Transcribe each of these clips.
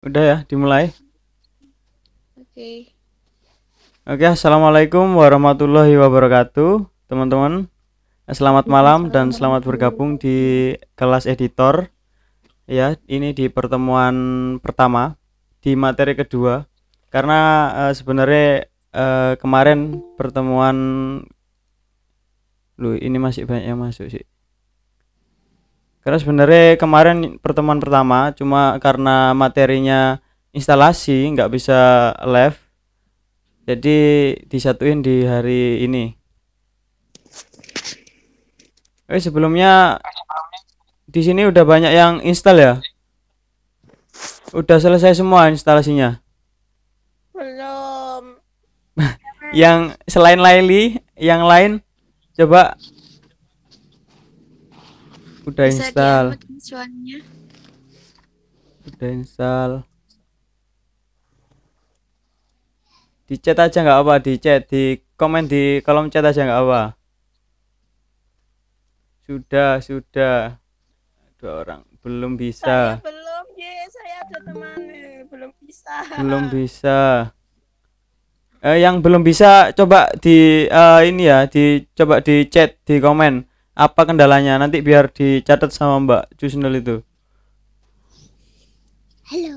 Udah ya, dimulai. Oke. Okay. Oke, okay, assalamualaikum warahmatullahi wabarakatuh, teman-teman. Selamat malam dan selamat bergabung di kelas editor. Ya, ini di pertemuan pertama di materi kedua. Karena uh, sebenarnya uh, kemarin pertemuan lu ini masih banyak yang masuk sih karena sebenarnya kemarin pertemuan pertama cuma karena materinya instalasi nggak bisa live jadi disatuin di hari ini eh sebelumnya di sini udah banyak yang install ya udah selesai semua instalasinya belum yang selain Laili yang lain coba udah Bisa install udah install di chat aja nggak apa di chat di komen di kolom chat aja nggak apa sudah sudah dua orang belum bisa saya belum ya saya ada teman eh, belum bisa belum bisa eh, yang belum bisa coba di uh, ini ya dicoba coba di chat di komen apa kendalanya nanti biar dicatat sama Mbak Cusnel itu halo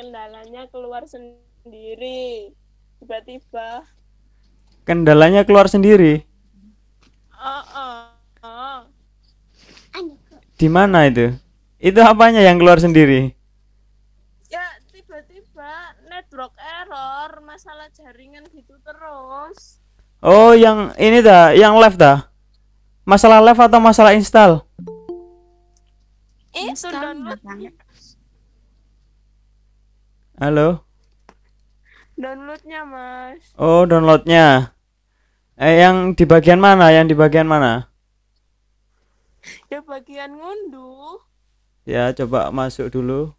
kendalanya keluar sendiri tiba-tiba kendalanya keluar sendiri oh, oh, oh. di mana itu itu apanya yang keluar sendiri ya tiba-tiba network error masalah jaringan gitu terus oh yang ini dah yang left dah Masalah live atau masalah install? Eh, install. Halo. Downloadnya mas. Oh downloadnya. Eh yang di bagian mana? Yang di bagian mana? Ya bagian ngunduh. Ya coba masuk dulu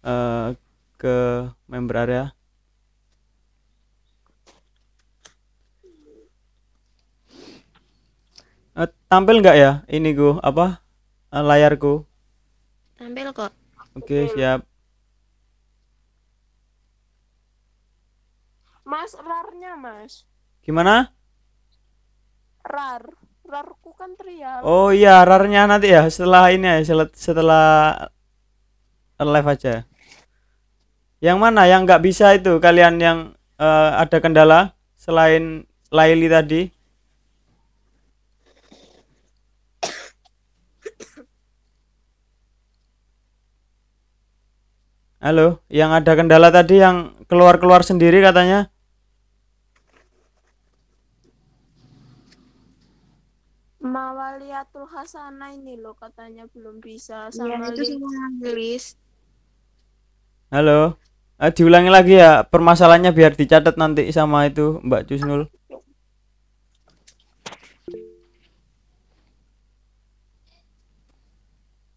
uh, ke member area. Eh, tampil nggak ya ini gue apa eh, layarku? Tampil kok. Oke okay, siap. Mas rarnya mas. Gimana? Rar, rarku kan trial. Oh iya rarnya nanti ya setelah ini ya setelah, setelah live aja. Yang mana yang nggak bisa itu kalian yang uh, ada kendala selain Laili tadi? Halo, yang ada kendala tadi yang keluar-keluar sendiri katanya. Mawaliatul Hasanah ini loh katanya belum bisa iya, sama ya, itu Halo. Eh, diulangi lagi ya permasalahannya biar dicatat nanti sama itu Mbak Cusnul.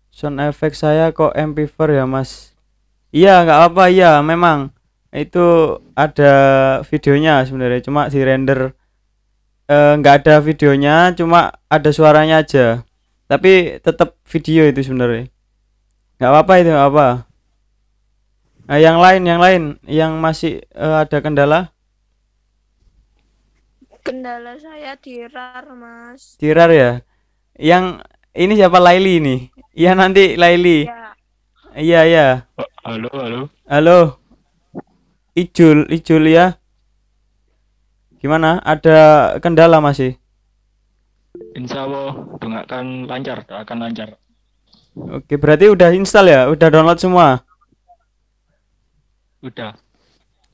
Sound effect saya kok amplifier ya, Mas? Iya, nggak apa-apa. Iya, memang itu ada videonya sebenarnya. Cuma di render eh, nggak e, ada videonya, cuma ada suaranya aja. Tapi tetap video itu sebenarnya. Nggak apa-apa itu, gak apa. Nah, yang lain, yang lain, yang masih e, ada kendala? Kendala saya di Mas. Di ya? Yang ini siapa Laili ini? Iya nanti Laili. Ya. Iya iya. Oh, halo halo. Halo. Ijul Ijul ya. Gimana? Ada kendala masih? Insya Allah akan lancar, akan lancar. Oke, berarti udah install ya? Udah download semua? Udah.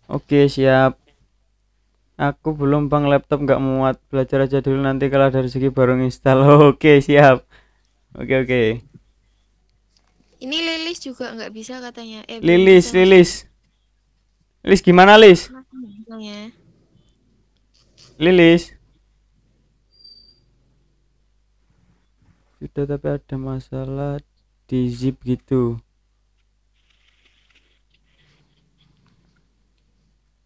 Oke, siap. Aku belum bang laptop nggak muat. Belajar aja dulu nanti kalau ada rezeki baru install. Oke, siap. Oke, oke. Ini Lilis juga nggak bisa katanya. Eh, Lilis, bisa. Lilis. Lilis gimana, Lilis? Ya? Lilis. Sudah tapi ada masalah di zip gitu.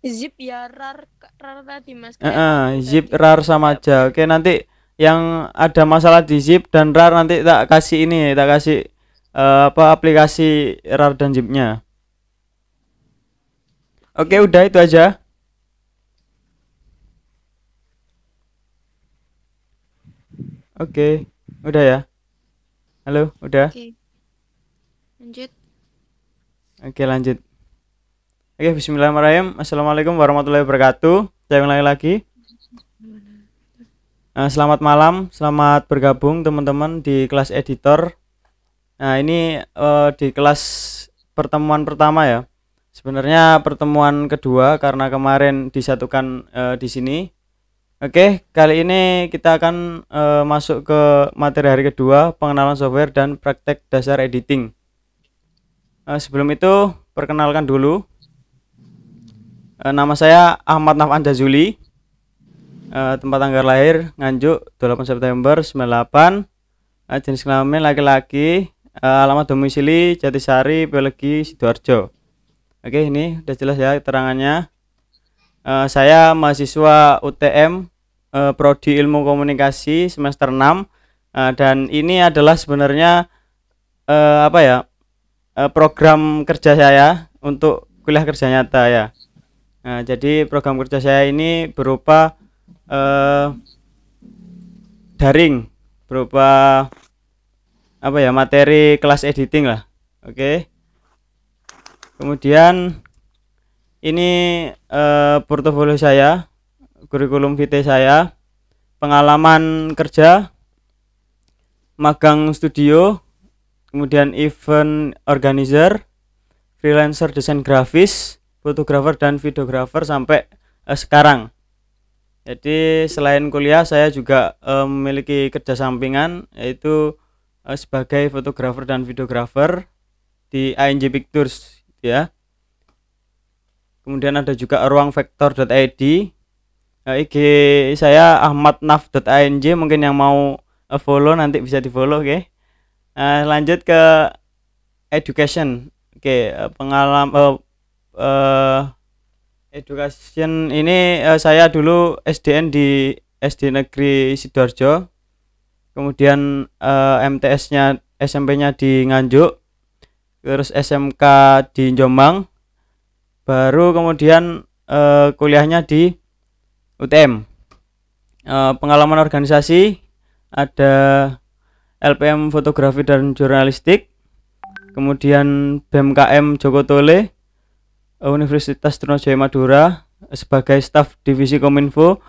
Zip ya rar rar tadi Mas. Heeh, uh -uh, zip tadi. rar sama aja. Oke, nanti yang ada masalah di zip dan rar nanti tak kasih ini, tak kasih Eh, apa aplikasi RAR dan JIP-nya. Oke, udah itu aja. Oke, udah ya. Halo, udah. Oke. Lanjut. Oke, lanjut. Oke, bismillahirrahmanirrahim. Assalamualaikum warahmatullahi wabarakatuh. Saya ulangi lagi. Nah, selamat malam, selamat bergabung teman-teman di kelas editor Nah, ini uh, di kelas pertemuan pertama ya. Sebenarnya pertemuan kedua karena kemarin disatukan uh, di sini. Oke, kali ini kita akan uh, masuk ke materi hari kedua, pengenalan software dan praktek dasar editing. Uh, sebelum itu, perkenalkan dulu. nama saya Ahmad Nafan Jazuli. Uh, tempat tanggal lahir Nganjuk 28 September 98. Uh, jenis kelamin laki-laki, Eh, alamat domisili Jatisari Pelegi Sidoarjo oke ini udah jelas ya terangannya uh, eh, saya mahasiswa UTM uh, eh, prodi ilmu komunikasi semester 6 uh, dan ini adalah sebenarnya uh, apa ya uh, program kerja saya untuk kuliah kerja nyata ya nah, jadi program kerja saya ini berupa uh, daring berupa apa ya materi kelas editing lah oke okay. kemudian ini eh, portofolio saya kurikulum vitae saya pengalaman kerja magang studio kemudian event organizer freelancer desain grafis fotografer dan videografer sampai eh, sekarang jadi selain kuliah saya juga eh, memiliki kerja sampingan yaitu uh, sebagai fotografer dan videografer di ANJ Pictures ya. Kemudian ada juga ruangvektor.id uh, nah, IG saya ahmadnaf.anj mungkin yang mau uh, follow nanti bisa di follow oke. Okay? Uh, lanjut ke education. Oke, okay, uh, eh, pengalaman uh, uh, education ini uh, saya dulu SDN di SD Negeri Sidoarjo kemudian eh, MTS-nya SMP-nya di Nganjuk terus SMK di Jombang baru kemudian eh, kuliahnya di UTM eh, pengalaman organisasi ada LPM fotografi dan jurnalistik kemudian BMKM Joko Tole Universitas Trunojoyo Madura sebagai staf divisi Kominfo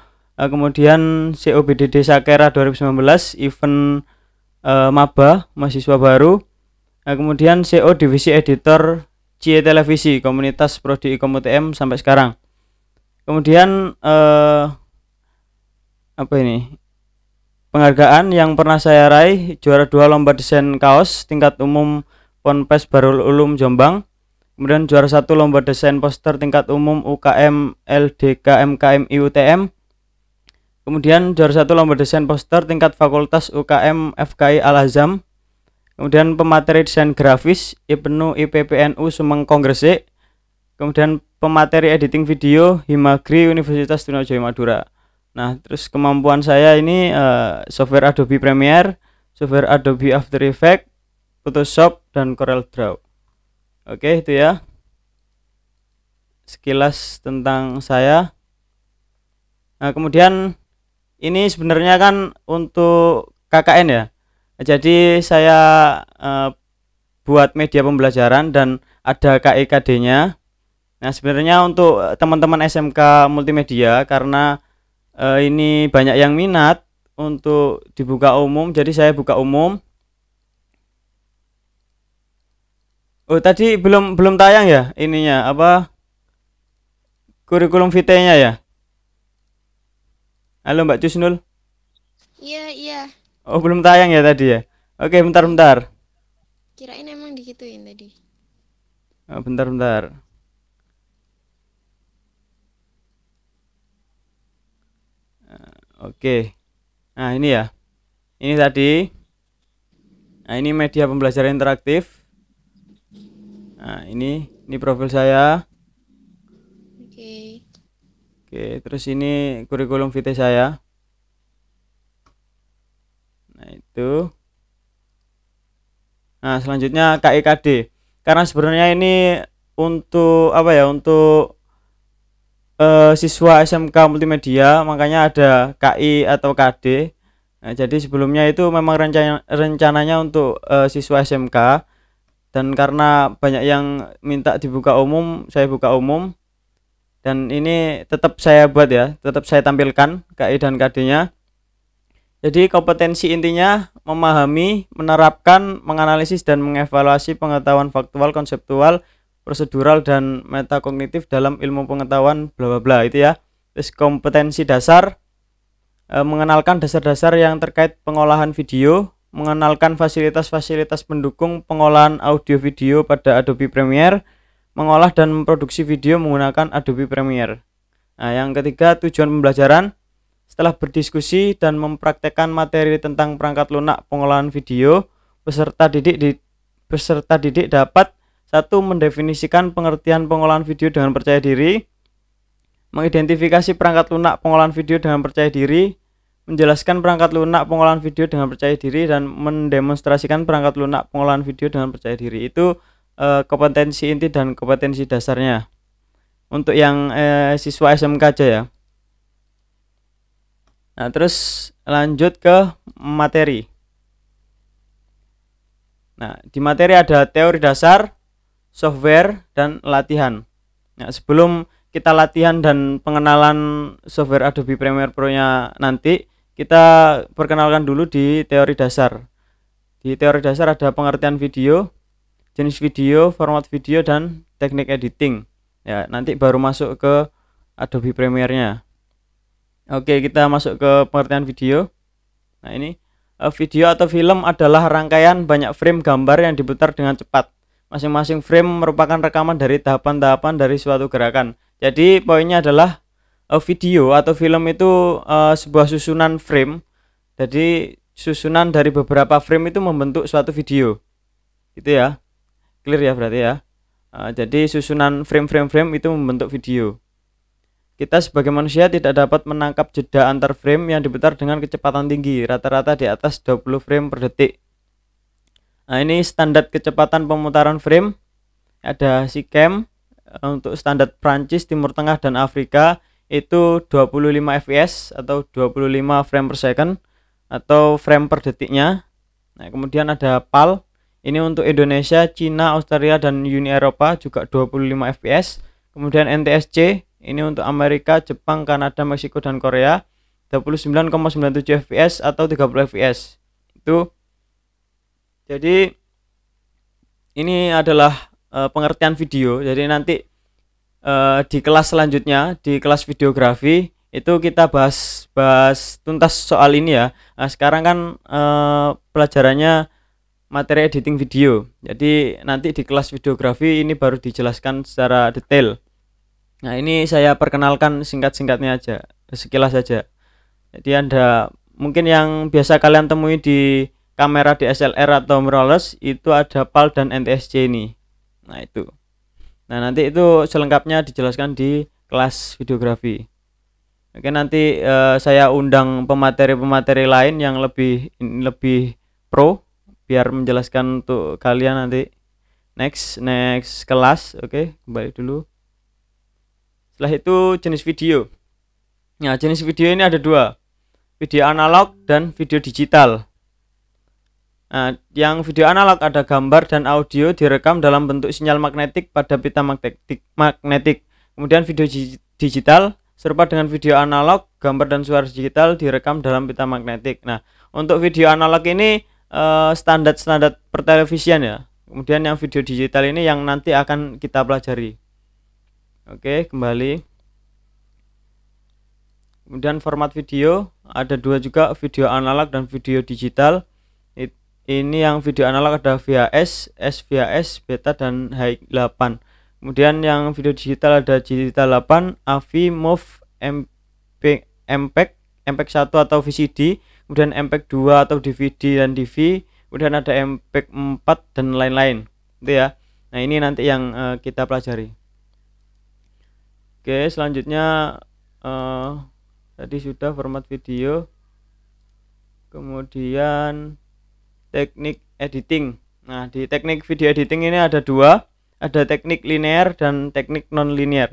uh, kemudian COBDD Sakera 2019 event uh, maba mahasiswa baru uh, kemudian CO divisi editor CIE Televisi komunitas prodi Ikom UTM sampai sekarang kemudian uh, apa ini penghargaan yang pernah saya raih juara dua lomba desain kaos tingkat umum Ponpes Barul Ulum Jombang kemudian juara satu lomba desain poster tingkat umum UKM LDK MKM IUTM Kemudian juara satu lomba desain poster tingkat Fakultas UKM FKI Al Azam. Kemudian pemateri desain grafis IPNU IPPNU Sumeng Kongresik. Kemudian pemateri editing video Himagri Universitas Trunojoyo Madura. Nah, terus kemampuan saya ini uh, software Adobe Premiere, software Adobe After Effects, Photoshop dan Corel Draw. Oke, itu ya. Sekilas tentang saya. Nah, kemudian ini sebenarnya kan untuk KKN ya jadi saya e, buat media pembelajaran dan ada kikd e nya nah sebenarnya untuk teman-teman SMK multimedia karena e, ini banyak yang minat untuk dibuka umum jadi saya buka umum Oh tadi belum belum tayang ya ininya apa kurikulum vitae-nya ya? Halo Mbak Cusnul. Iya, iya. Oh, belum tayang ya tadi ya? Oke, bentar bentar. Kirain emang digituin tadi. Oh, bentar bentar. Ah, oke. Nah, ini ya. Ini tadi. Nah, ini media pembelajaran interaktif. Nah, ini ini profil saya. Oke, terus ini kurikulum vitae saya. Nah, itu. Nah, selanjutnya KIKD. E karena sebenarnya ini untuk apa ya? Untuk eh, siswa SMK multimedia, makanya ada KI atau KD. Nah, jadi sebelumnya itu memang rencana rencananya untuk eh, siswa SMK dan karena banyak yang minta dibuka umum, saya buka umum dan ini tetap saya buat ya tetap saya tampilkan KI dan KD-nya jadi kompetensi intinya memahami, menerapkan, menganalisis dan mengevaluasi pengetahuan faktual, konseptual, prosedural dan metakognitif dalam ilmu pengetahuan bla bla bla itu ya. Terus kompetensi dasar e, mengenalkan dasar-dasar yang terkait pengolahan video, mengenalkan fasilitas-fasilitas pendukung pengolahan audio video pada Adobe Premiere, mengolah dan memproduksi video menggunakan Adobe Premiere. Nah, yang ketiga, tujuan pembelajaran. Setelah berdiskusi dan mempraktekkan materi tentang perangkat lunak pengolahan video, peserta didik di, peserta didik dapat satu mendefinisikan pengertian pengolahan video dengan percaya diri, mengidentifikasi perangkat lunak pengolahan video dengan percaya diri, menjelaskan perangkat lunak pengolahan video dengan percaya diri dan mendemonstrasikan perangkat lunak pengolahan video dengan percaya diri. Itu uh, kompetensi inti dan kompetensi dasarnya untuk yang uh, siswa SMK aja ya nah terus lanjut ke materi nah di materi ada teori dasar software dan latihan nah, sebelum kita latihan dan pengenalan software Adobe Premiere Pro nya nanti kita perkenalkan dulu di teori dasar di teori dasar ada pengertian video jenis video, format video dan teknik editing. Ya, nanti baru masuk ke Adobe Premiere-nya. Oke, kita masuk ke pengertian video. Nah, ini eh, video atau film adalah rangkaian banyak frame gambar yang diputar dengan cepat. Masing-masing frame merupakan rekaman dari tahapan-tahapan dari suatu gerakan. Jadi, poinnya adalah eh, video atau film itu eh, sebuah susunan frame. Jadi, susunan dari beberapa frame itu membentuk suatu video. Gitu ya clear ya berarti ya uh, jadi susunan frame-frame-frame itu membentuk video kita sebagai manusia tidak dapat menangkap jeda antar frame yang diputar dengan kecepatan tinggi rata-rata di atas 20 frame per detik nah ini standar kecepatan pemutaran frame ada SICAM eh, untuk standar Prancis, Timur Tengah dan Afrika itu 25 fps atau 25 frame per second atau frame per detiknya. Nah, kemudian ada PAL ini untuk Indonesia, Cina, Australia, dan Uni Eropa juga 25 fps. Kemudian NTSC, ini untuk Amerika, Jepang, Kanada, Meksiko, dan Korea 29,97 fps atau 30 fps. Itu jadi ini adalah e, pengertian video. Jadi nanti e, di kelas selanjutnya, di kelas videografi itu kita bahas bahas tuntas soal ini ya. Nah, sekarang kan e, pelajarannya materi editing video. Jadi nanti di kelas videografi ini baru dijelaskan secara detail. Nah, ini saya perkenalkan singkat-singkatnya aja, sekilas saja. Jadi Anda mungkin yang biasa kalian temui di kamera DSLR atau mirrorless itu ada PAL dan NTSC ini. Nah, itu. Nah, nanti itu selengkapnya dijelaskan di kelas videografi. Oke nanti uh, saya undang pemateri-pemateri lain yang lebih lebih pro biar menjelaskan untuk kalian nanti next next kelas oke okay, kembali dulu setelah itu jenis video nah jenis video ini ada dua video analog dan video digital nah, yang video analog ada gambar dan audio direkam dalam bentuk sinyal magnetik pada pita magnetik magnetik kemudian video digital serupa dengan video analog gambar dan suara digital direkam dalam pita magnetik nah untuk video analog ini Eh, standar-standar uh, pertelevisian ya. Kemudian yang video digital ini yang nanti akan kita pelajari. Oke, kembali. Kemudian format video ada dua juga video analog dan video digital. Ini yang video analog ada VHS, SVHS, beta dan H8. Kemudian yang video digital ada digital 8, AVI, MOV, MP, MPEG, MPEG 1 atau VCD, kemudian mp 2 e atau DVD dan DV kemudian ada e mp 4 dan lain-lain gitu ya nah ini nanti yang uh, kita pelajari oke selanjutnya uh, tadi sudah format video kemudian teknik editing nah di teknik video editing ini ada dua ada teknik linear dan teknik non linear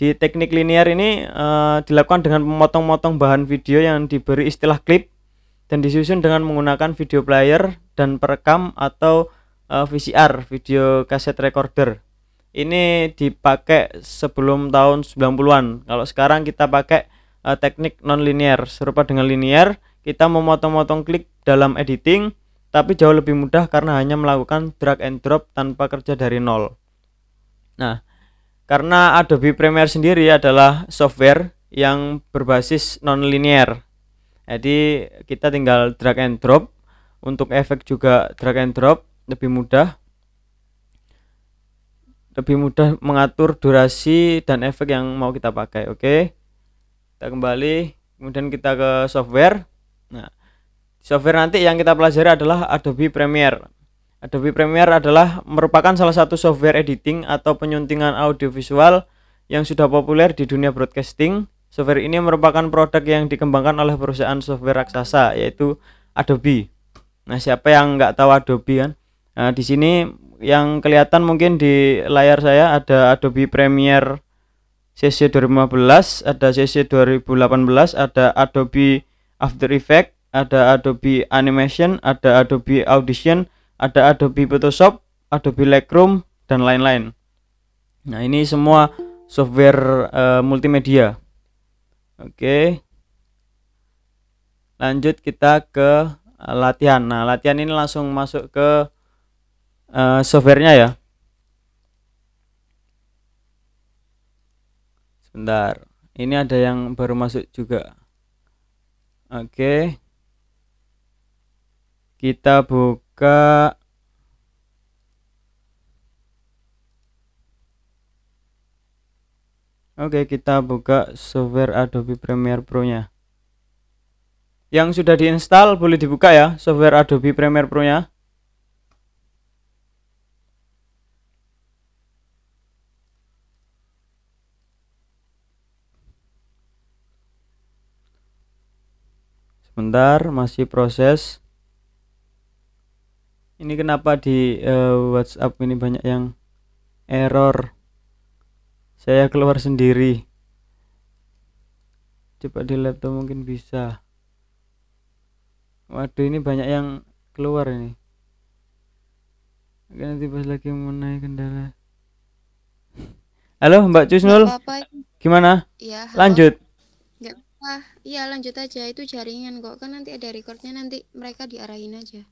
di teknik linear ini uh, dilakukan dengan memotong-motong bahan video yang diberi istilah klip dan disusun dengan menggunakan video player dan perekam atau uh, eh, VCR video kaset recorder ini dipakai sebelum tahun 90-an kalau sekarang kita pakai uh, teknik linear serupa dengan linear kita memotong-motong klik dalam editing tapi jauh lebih mudah karena hanya melakukan drag and drop tanpa kerja dari nol nah karena Adobe Premiere sendiri adalah software yang berbasis non-linear jadi kita tinggal drag and drop untuk efek juga drag and drop lebih mudah lebih mudah mengatur durasi dan efek yang mau kita pakai oke okay? kita kembali kemudian kita ke software nah software nanti yang kita pelajari adalah Adobe Premiere Adobe Premiere adalah merupakan salah satu software editing atau penyuntingan audiovisual yang sudah populer di dunia broadcasting Software ini merupakan produk yang dikembangkan oleh perusahaan software raksasa yaitu Adobe. Nah, siapa yang nggak tahu Adobe kan? Nah, di sini yang kelihatan mungkin di layar saya ada Adobe Premiere CC 2015, ada CC 2018, ada Adobe After Effects, ada Adobe Animation, ada Adobe Audition, ada Adobe Photoshop, Adobe Lightroom dan lain-lain. Nah, ini semua software uh, multimedia. Oke. Lanjut kita ke eh, latihan. Nah, latihan ini langsung masuk ke uh, softwarenya ya. Sebentar. Ini ada yang baru masuk juga. Oke. Kita buka Oke, kita buka software Adobe Premiere Pro-nya. Yang sudah diinstal boleh dibuka ya, software Adobe Premiere Pro-nya. Sebentar, masih proses. Ini kenapa di uh, WhatsApp ini banyak yang error? saya keluar sendiri coba di laptop mungkin bisa waduh ini banyak yang keluar ini Mungkin nanti pas lagi menaik kendala halo mbak Cusnul gimana ya, lanjut iya lanjut aja itu jaringan kok kan nanti ada recordnya nanti mereka diarahin aja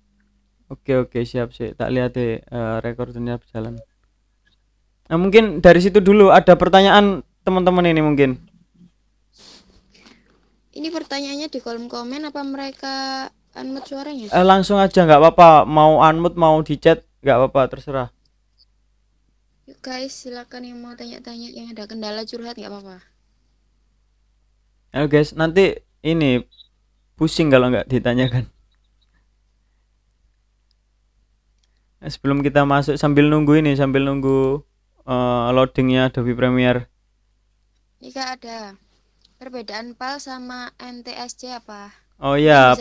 oke oke siap sih tak lihat deh uh, rekordernya berjalan Nah, mungkin dari situ dulu ada pertanyaan teman-teman ini mungkin. Ini pertanyaannya di kolom komen apa mereka unmute suaranya? Eh, langsung aja nggak apa-apa, mau unmute mau di chat nggak apa-apa terserah. Yuk guys, silakan yang mau tanya-tanya yang ada kendala curhat nggak apa-apa. Ayo guys, nanti ini pusing kalau nggak ditanyakan. Eh, sebelum kita masuk sambil nunggu ini, sambil nunggu uh, loadingnya Adobe Premiere? Jika ada perbedaan PAL sama NTSC apa? Oh iya,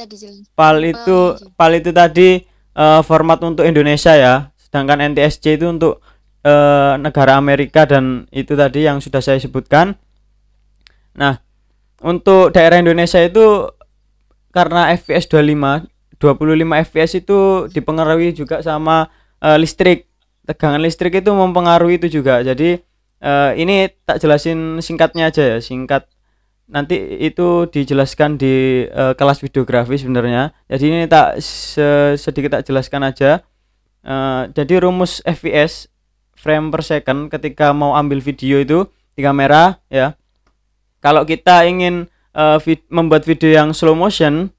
PAL itu PAL itu tadi uh, format untuk Indonesia ya, sedangkan NTSC itu untuk uh, negara Amerika dan itu tadi yang sudah saya sebutkan. Nah, untuk daerah Indonesia itu karena FPS 25 25 fps itu dipengaruhi juga sama uh, listrik tegangan listrik itu mempengaruhi itu juga jadi uh, ini tak jelasin singkatnya aja ya singkat nanti itu dijelaskan di uh, kelas videografi sebenarnya jadi ini tak se sedikit tak jelaskan aja uh, jadi rumus fps frame per second ketika mau ambil video itu di kamera ya kalau kita ingin uh, vid membuat video yang slow motion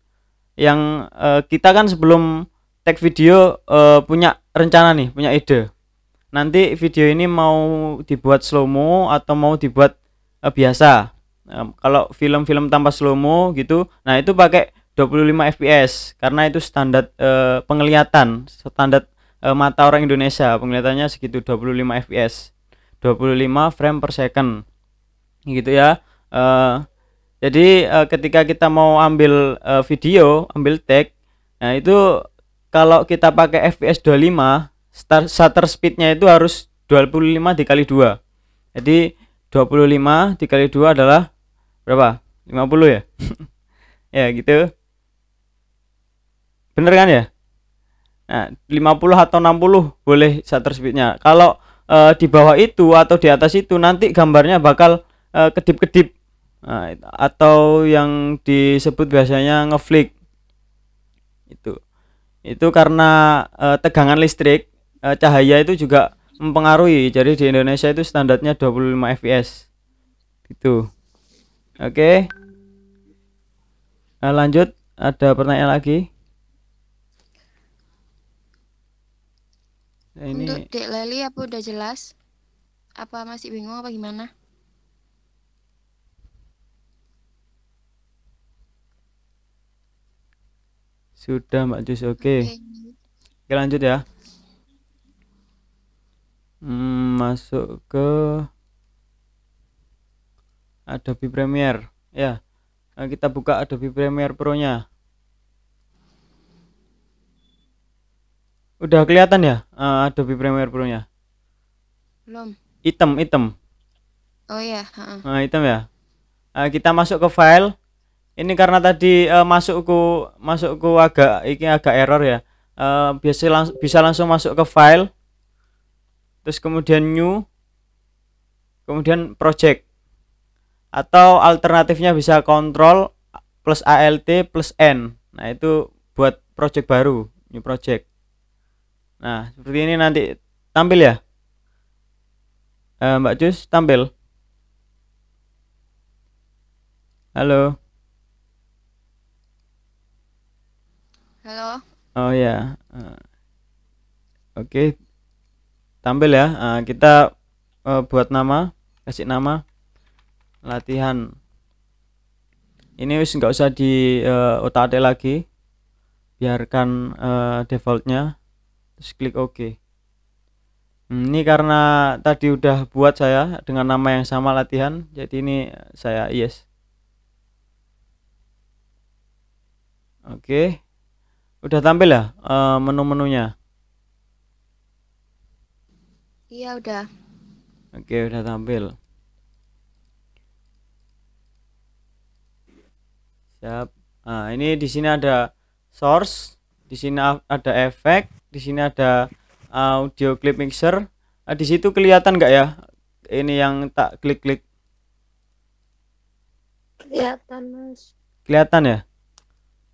yang uh, kita kan sebelum take video uh, punya rencana nih punya ide nanti video ini mau dibuat slow mo atau mau dibuat uh, biasa nah, kalau film-film tanpa slow mo gitu nah itu pakai 25 fps karena itu standar uh, penglihatan standar uh, mata orang Indonesia penglihatannya segitu 25 fps 25 frame per second gitu ya uh, jadi uh, ketika kita mau ambil uh, video ambil tag nah itu kalau kita pakai fps 25 start, shutter speednya itu harus 25 dikali 2 jadi 25 dikali 2 adalah berapa 50 ya ya gitu bener kan ya nah 50 atau 60 boleh shutter speednya kalau e, di bawah itu atau di atas itu nanti gambarnya bakal eh, kedip-kedip nah, atau yang disebut biasanya ngeflick itu itu karena e, tegangan listrik Eh, cahaya itu juga mempengaruhi. Jadi di Indonesia itu standarnya 25 fps. Gitu. Oke. Okay. Nah, eh, lanjut ada pertanyaan lagi. Nah, ini... Untuk Dek Leli apa udah jelas? Apa masih bingung apa gimana? Sudah Mbak Jus, oke. Okay. okay. Oke lanjut ya. Hmm, masuk ke Adobe Premiere ya nah, kita buka Adobe Premiere Pro nya udah kelihatan ya uh, Adobe Premiere Pro nya belum item item oh iya, nah, ya. uh, eh, nah, item ya uh, kita masuk ke file ini karena tadi uh, masukku masukku agak ini agak error ya uh, biasa langsung bisa langsung masuk ke file terus kemudian new kemudian project atau alternatifnya bisa control plus alt plus n nah itu buat project baru new project nah seperti ini nanti tampil ya e, Mbak Jus tampil halo halo oh ya yeah. oke okay tampil ya nah, kita uh, buat nama kasih nama latihan ini wis nggak usah di uh, eh, otak atik lagi biarkan uh, defaultnya terus klik OK hmm, ini karena tadi udah buat saya dengan nama yang sama latihan jadi ini saya yes oke okay. udah tampil ya uh, menu-menunya Iya udah. Oke udah tampil. Siap. Nah, ini di sini ada source, di sini ada efek, di sini ada audio clip mixer. Nah, di situ kelihatan nggak ya? Ini yang tak klik-klik. Kelihatan, Mas. Kelihatan ya?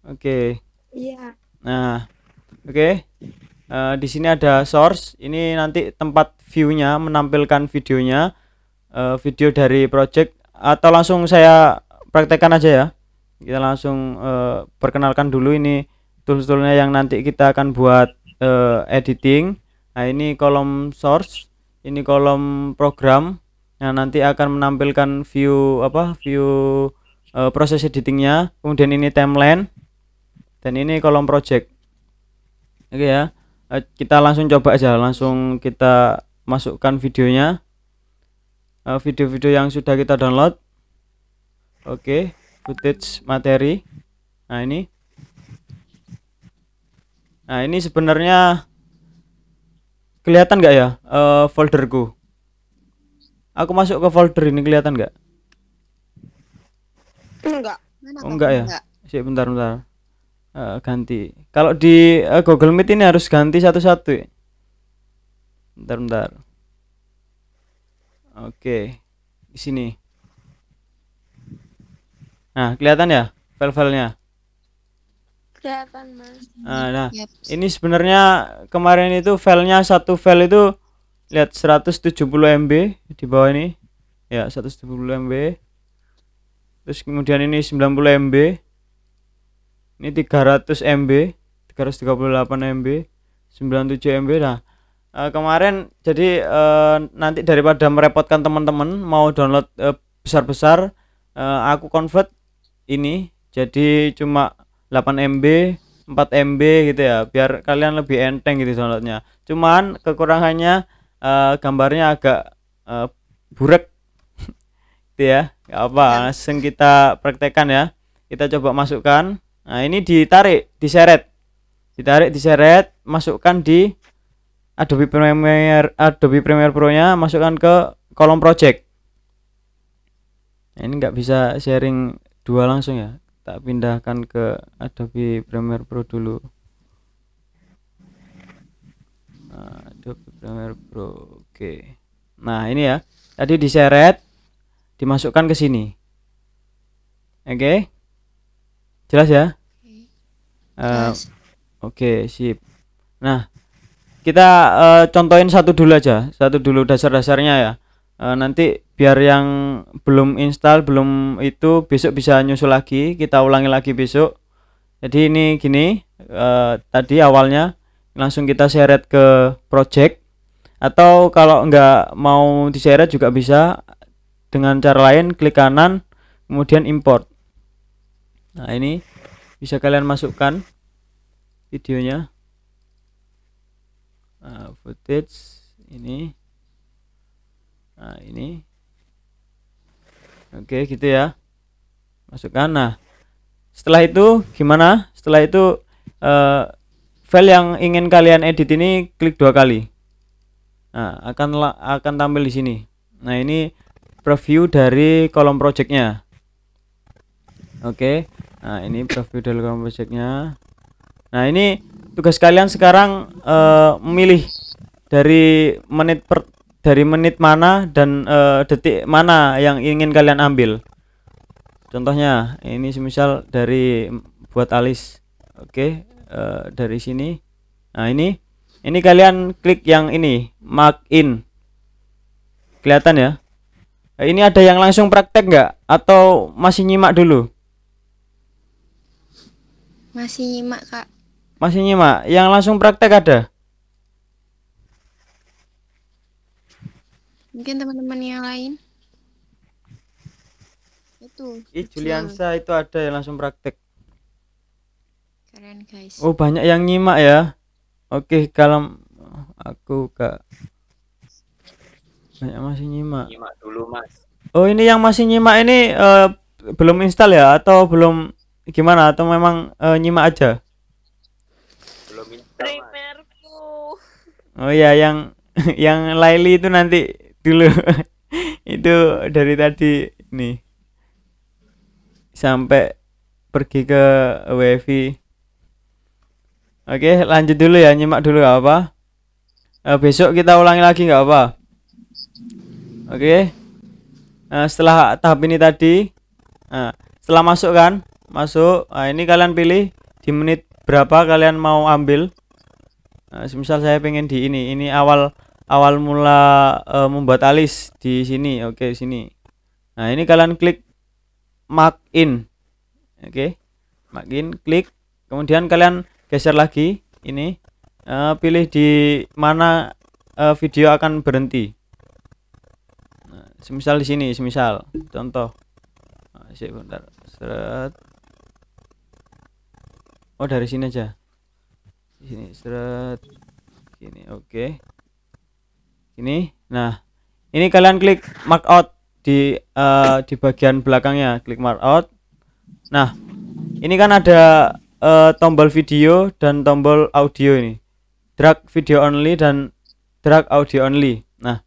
Oke. Okay. Iya. Nah, oke. Okay uh, di sini ada source ini nanti tempat viewnya menampilkan videonya uh, video dari project atau langsung saya praktekkan aja ya kita langsung uh, perkenalkan dulu ini tools toolnya yang nanti kita akan buat uh, editing nah ini kolom source ini kolom program yang nanti akan menampilkan view apa view uh, proses editingnya kemudian ini timeline dan ini kolom project oke okay, ya Eh, kita langsung coba aja langsung kita masukkan videonya eh, video-video yang sudah kita download oke footage materi nah ini nah ini sebenarnya kelihatan nggak ya uh, folderku aku masuk ke folder ini kelihatan nggak enggak oh, enggak ya sih bentar bentar uh, ganti kalau di uh, Google Meet ini harus ganti satu-satu ya bentar bentar oke di sini nah kelihatan ya file-filenya kelihatan mas ah, nah, nah iya, yep. ini sebenarnya kemarin itu filenya satu file itu lihat 170 MB di bawah ini ya 170 MB terus kemudian ini 90 MB ini 300 MB 338 MB 97 MB nah Uh, kemarin jadi uh, nanti daripada merepotkan teman-teman mau download eh, besar-besar uh, uh, aku convert ini jadi cuma 8 MB 4 MB gitu ya biar kalian lebih enteng gitu downloadnya cuman kekurangannya uh, gambarnya agak uh, burek gitu ya nggak apa langsung kita praktekkan ya kita coba masukkan Nah, ini ditarik, diseret. Ditarik, diseret, masukkan di Adobe Premiere Adobe Premiere Pro-nya, masukkan ke kolom project. Nah, ini nggak bisa sharing dua langsung ya. Tak pindahkan ke Adobe Premiere Pro dulu. Nah, Adobe Premiere Pro. Oke. Nah, ini ya. Tadi diseret, dimasukkan ke sini. Oke. Jelas ya? Eh, oke okay, sip nah kita uh, contohin satu dulu aja satu dulu dasar-dasarnya ya uh, nanti biar yang belum install belum itu besok bisa nyusul lagi kita ulangi lagi besok jadi ini gini uh, tadi awalnya langsung kita seret ke project atau kalau enggak mau diseret juga bisa dengan cara lain klik kanan kemudian import nah ini bisa kalian masukkan videonya nah, footage ini nah ini oke gitu ya masukkan nah setelah itu gimana setelah itu uh, file yang ingin kalian edit ini klik dua kali nah akan akan tampil di sini nah ini preview dari kolom projectnya oke Nah, ini preview dalam projectnya. Nah, ini tugas kalian sekarang uh, memilih dari menit per dari menit mana dan uh, detik mana yang ingin kalian ambil. Contohnya, ini semisal dari buat alis. Oke, okay, uh, eh, dari sini. Nah, ini ini kalian klik yang ini, mark in. Kelihatan ya? Ini ada yang langsung praktek nggak atau masih nyimak dulu? Masih nyimak, Kak. Masih nyimak. Yang langsung praktek ada? Mungkin teman-teman yang lain. Itu. Ih, Juliansa itu ada yang langsung praktek. Keren, guys. Oh, banyak yang nyimak ya. Oke, kalau aku Kak banyak masih nyimak. Nyimak dulu, Mas. Oh, ini yang masih nyimak ini uh, belum install ya atau belum gimana atau memang uh, nyimak aja belum primerku oh ya yang yang Laili itu nanti dulu itu dari tadi nih sampai pergi ke wifi oke lanjut dulu ya nyimak dulu gak apa uh, eh, besok kita ulangi lagi nggak apa oke uh, setelah tahap ini tadi uh, setelah masuk kan masuk nah ini kalian pilih di menit berapa kalian mau ambil nah, misal saya pengen di ini ini awal awal mula uh, membuat alis di sini oke okay, sini nah ini kalian klik mark in oke okay. mark in klik kemudian kalian geser lagi ini uh, pilih di mana uh, video akan berhenti nah, semisal di sini semisal contoh nah, oh dari sini aja sini seret gini oke okay. ini nah ini kalian klik mark out di uh, di bagian belakangnya klik mark out nah ini kan ada uh, tombol video dan tombol audio ini drag video only dan drag audio only nah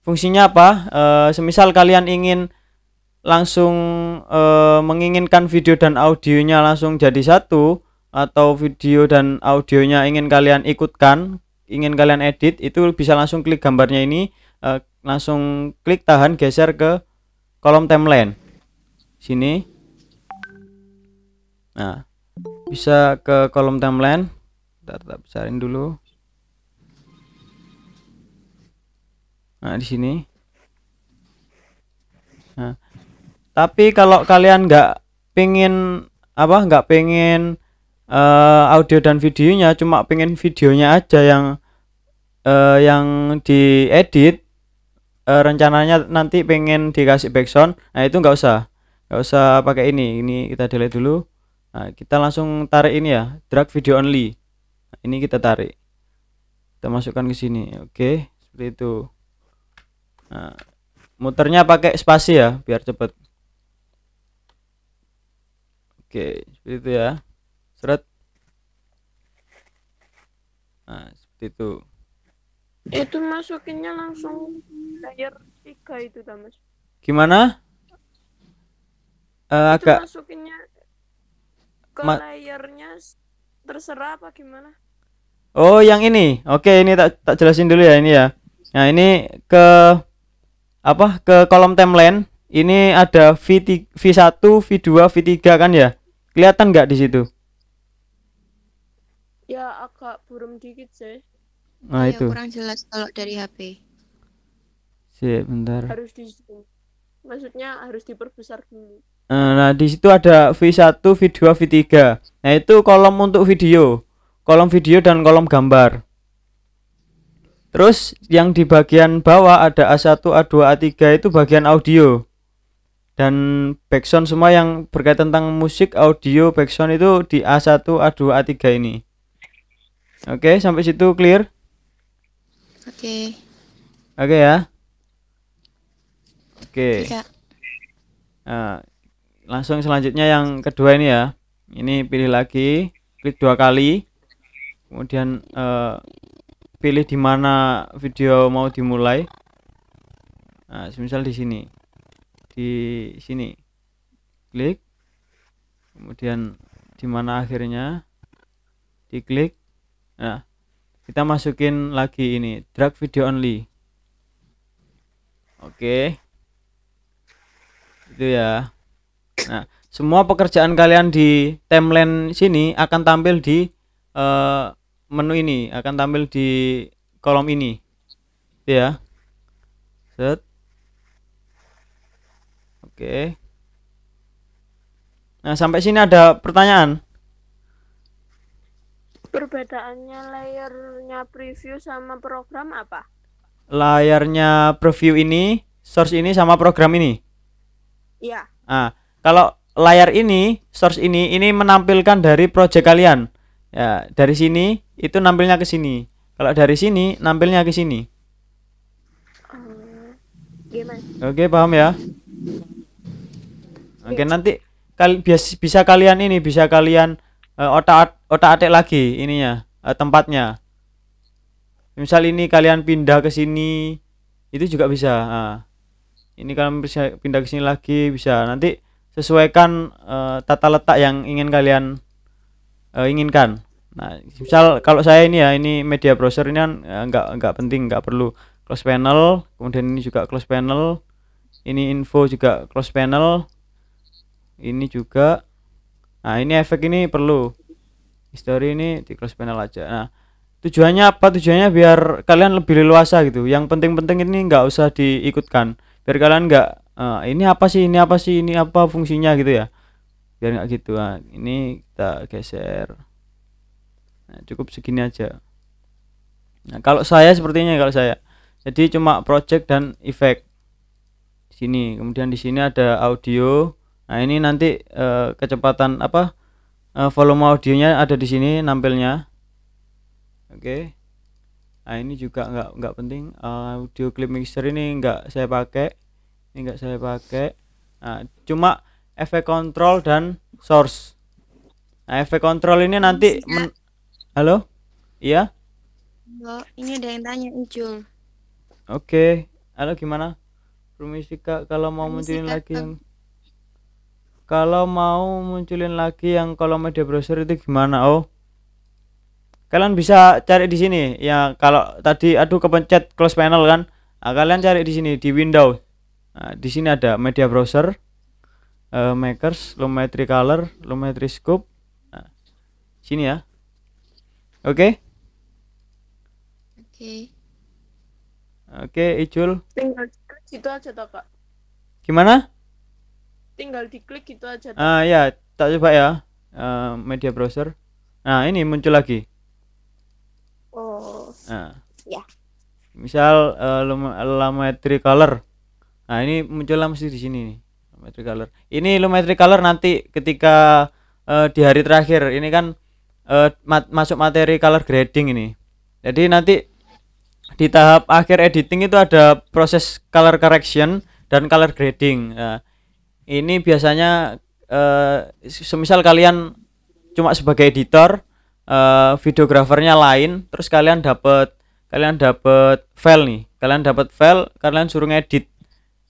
fungsinya apa uh, semisal kalian ingin langsung uh, menginginkan video dan audionya langsung jadi satu atau video dan audionya ingin kalian ikutkan, ingin kalian edit, itu bisa langsung klik gambarnya ini, eh, langsung klik tahan geser ke kolom timeline. Sini. Nah, bisa ke kolom timeline. kita tetap besarin dulu. Nah, di sini. Nah, tapi kalau kalian nggak pengen apa nggak pengen uh, audio dan videonya cuma pengen videonya aja yang uh, yang diedit uh, rencananya nanti pengen dikasih background nah itu nggak usah nggak usah pakai ini ini kita delete dulu nah, kita langsung tarik ini ya drag video only nah, ini kita tarik kita masukkan ke sini oke seperti itu nah, muternya pakai spasi ya biar cepet oke seperti itu ya Seret. Nah, seperti itu. Itu masukinnya langsung layer 3 itu, Mas. Gimana? Uh, itu agak masukinnya ke Ma layernya terserah apa gimana? Oh, yang ini. Oke, ini tak tak jelasin dulu ya ini ya. Nah, ini ke apa? Ke kolom timeline. Ini ada V V1, V2, V3 kan ya? Kelihatan nggak di situ? Ya agak buram dikit sih. Nah, ya, itu. kurang jelas kalau dari HP. Sih, bentar. Harus di Maksudnya harus diperbesar dulu. Eh, nah, di situ ada V1, V2, V3. Nah, itu kolom untuk video. Kolom video dan kolom gambar. Terus yang di bagian bawah ada A1, A2, A3 itu bagian audio. Dan backsound semua yang berkaitan tentang musik, audio, backsound itu di A1, A2, A3 ini. Oke, okay, sampai situ clear? Oke. Okay. Oke okay, ya. Oke. Okay. Nah, langsung selanjutnya yang kedua ini ya. Ini pilih lagi, klik dua kali. Kemudian uh, pilih di mana video mau dimulai. Nah, misal di sini. Di sini. Klik. Kemudian di mana akhirnya diklik Nah, kita masukin lagi ini drag video only. Oke. Itu ya. Nah, semua pekerjaan kalian di timeline sini akan tampil di uh, menu ini, akan tampil di kolom ini. Itu ya. Set. Oke. Nah, sampai sini ada pertanyaan? Perbedaannya layarnya preview sama program apa? Layarnya preview ini, source ini sama program ini. Iya. Ah, kalau layar ini, source ini ini menampilkan dari project kalian. Ya, dari sini itu nampilnya ke sini. Kalau dari sini nampilnya ke sini. Oke, hmm, okay, iya, Oke, paham ya? Oke, iya. nanti kali bisa kalian ini bisa kalian Eh, otak otak atek lagi ininya uh, tempatnya misal ini kalian pindah ke sini itu juga bisa nah, ini kalian bisa pindah ke sini lagi bisa nanti sesuaikan uh, tata letak yang ingin kalian uh, inginkan nah misal kalau saya ini ya ini media browser ini kan uh, enggak nggak penting enggak perlu close panel kemudian ini juga close panel ini info juga close panel ini juga Nah, ini efek ini perlu. History ini di cross panel aja. Nah, tujuannya apa? Tujuannya biar kalian lebih leluasa gitu. Yang penting-penting ini nggak usah diikutkan. Biar kalian nggak uh, ini apa sih, ini apa sih, ini apa fungsinya gitu ya. Biar nggak gitu. Nah, ini kita geser. Nah, cukup segini aja. Nah, kalau saya sepertinya ya, kalau saya. Jadi cuma project dan effect. Sini, kemudian di sini ada audio Nah, ini nanti uh, kecepatan apa? Uh, volume audionya ada di sini nampilnya. Oke. Okay. Nah, ini juga nggak nggak penting. Uh, audio clip mixer ini nggak saya pakai. Ini nggak saya pakai. Nah, cuma efek kontrol dan source. Nah, efek kontrol ini nanti men Halo? Iya? Halo, ini ada yang tanya, Ujung. Oke. Okay. Halo gimana? Permisi Kak, kalau mau munculin lagi yang kalau mau munculin lagi yang kalau media browser itu gimana oh kalian bisa cari di sini ya kalau tadi aduh kepencet close panel kan nah, kalian cari di sini di window nah, di sini ada media browser uh, makers lumetri color lumetri scope nah, sini ya oke okay? oke okay. oke okay, Ijul tinggal itu aja kak gimana tinggal diklik gitu aja ah uh, ya tak coba ya uh, media browser nah ini muncul lagi oh nah. ya misal uh, eh, lumetri color nah ini munculnya mesti di sini nih lumetri color ini lumetri color nanti ketika uh, di hari terakhir ini kan uh, mat masuk materi color grading ini jadi nanti di tahap akhir editing itu ada proses color correction dan color grading nah, ini biasanya uh, semisal kalian cuma sebagai editor uh, videografernya lain terus kalian dapat kalian dapat file nih kalian dapat file kalian suruh ngedit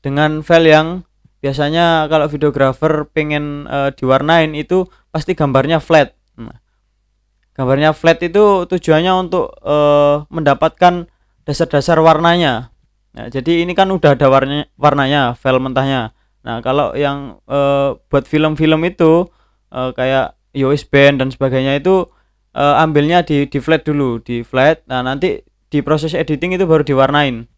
dengan file yang biasanya kalau videografer pengen uh, diwarnain itu pasti gambarnya flat nah, gambarnya flat itu tujuannya untuk uh, mendapatkan dasar-dasar warnanya nah, jadi ini kan udah ada warnanya warnanya file mentahnya Nah, kalau yang uh, buat film-film itu uh, kayak US Band dan sebagainya itu uh, ambilnya di di flat dulu, di flat. Nah, nanti di proses editing itu baru diwarnain.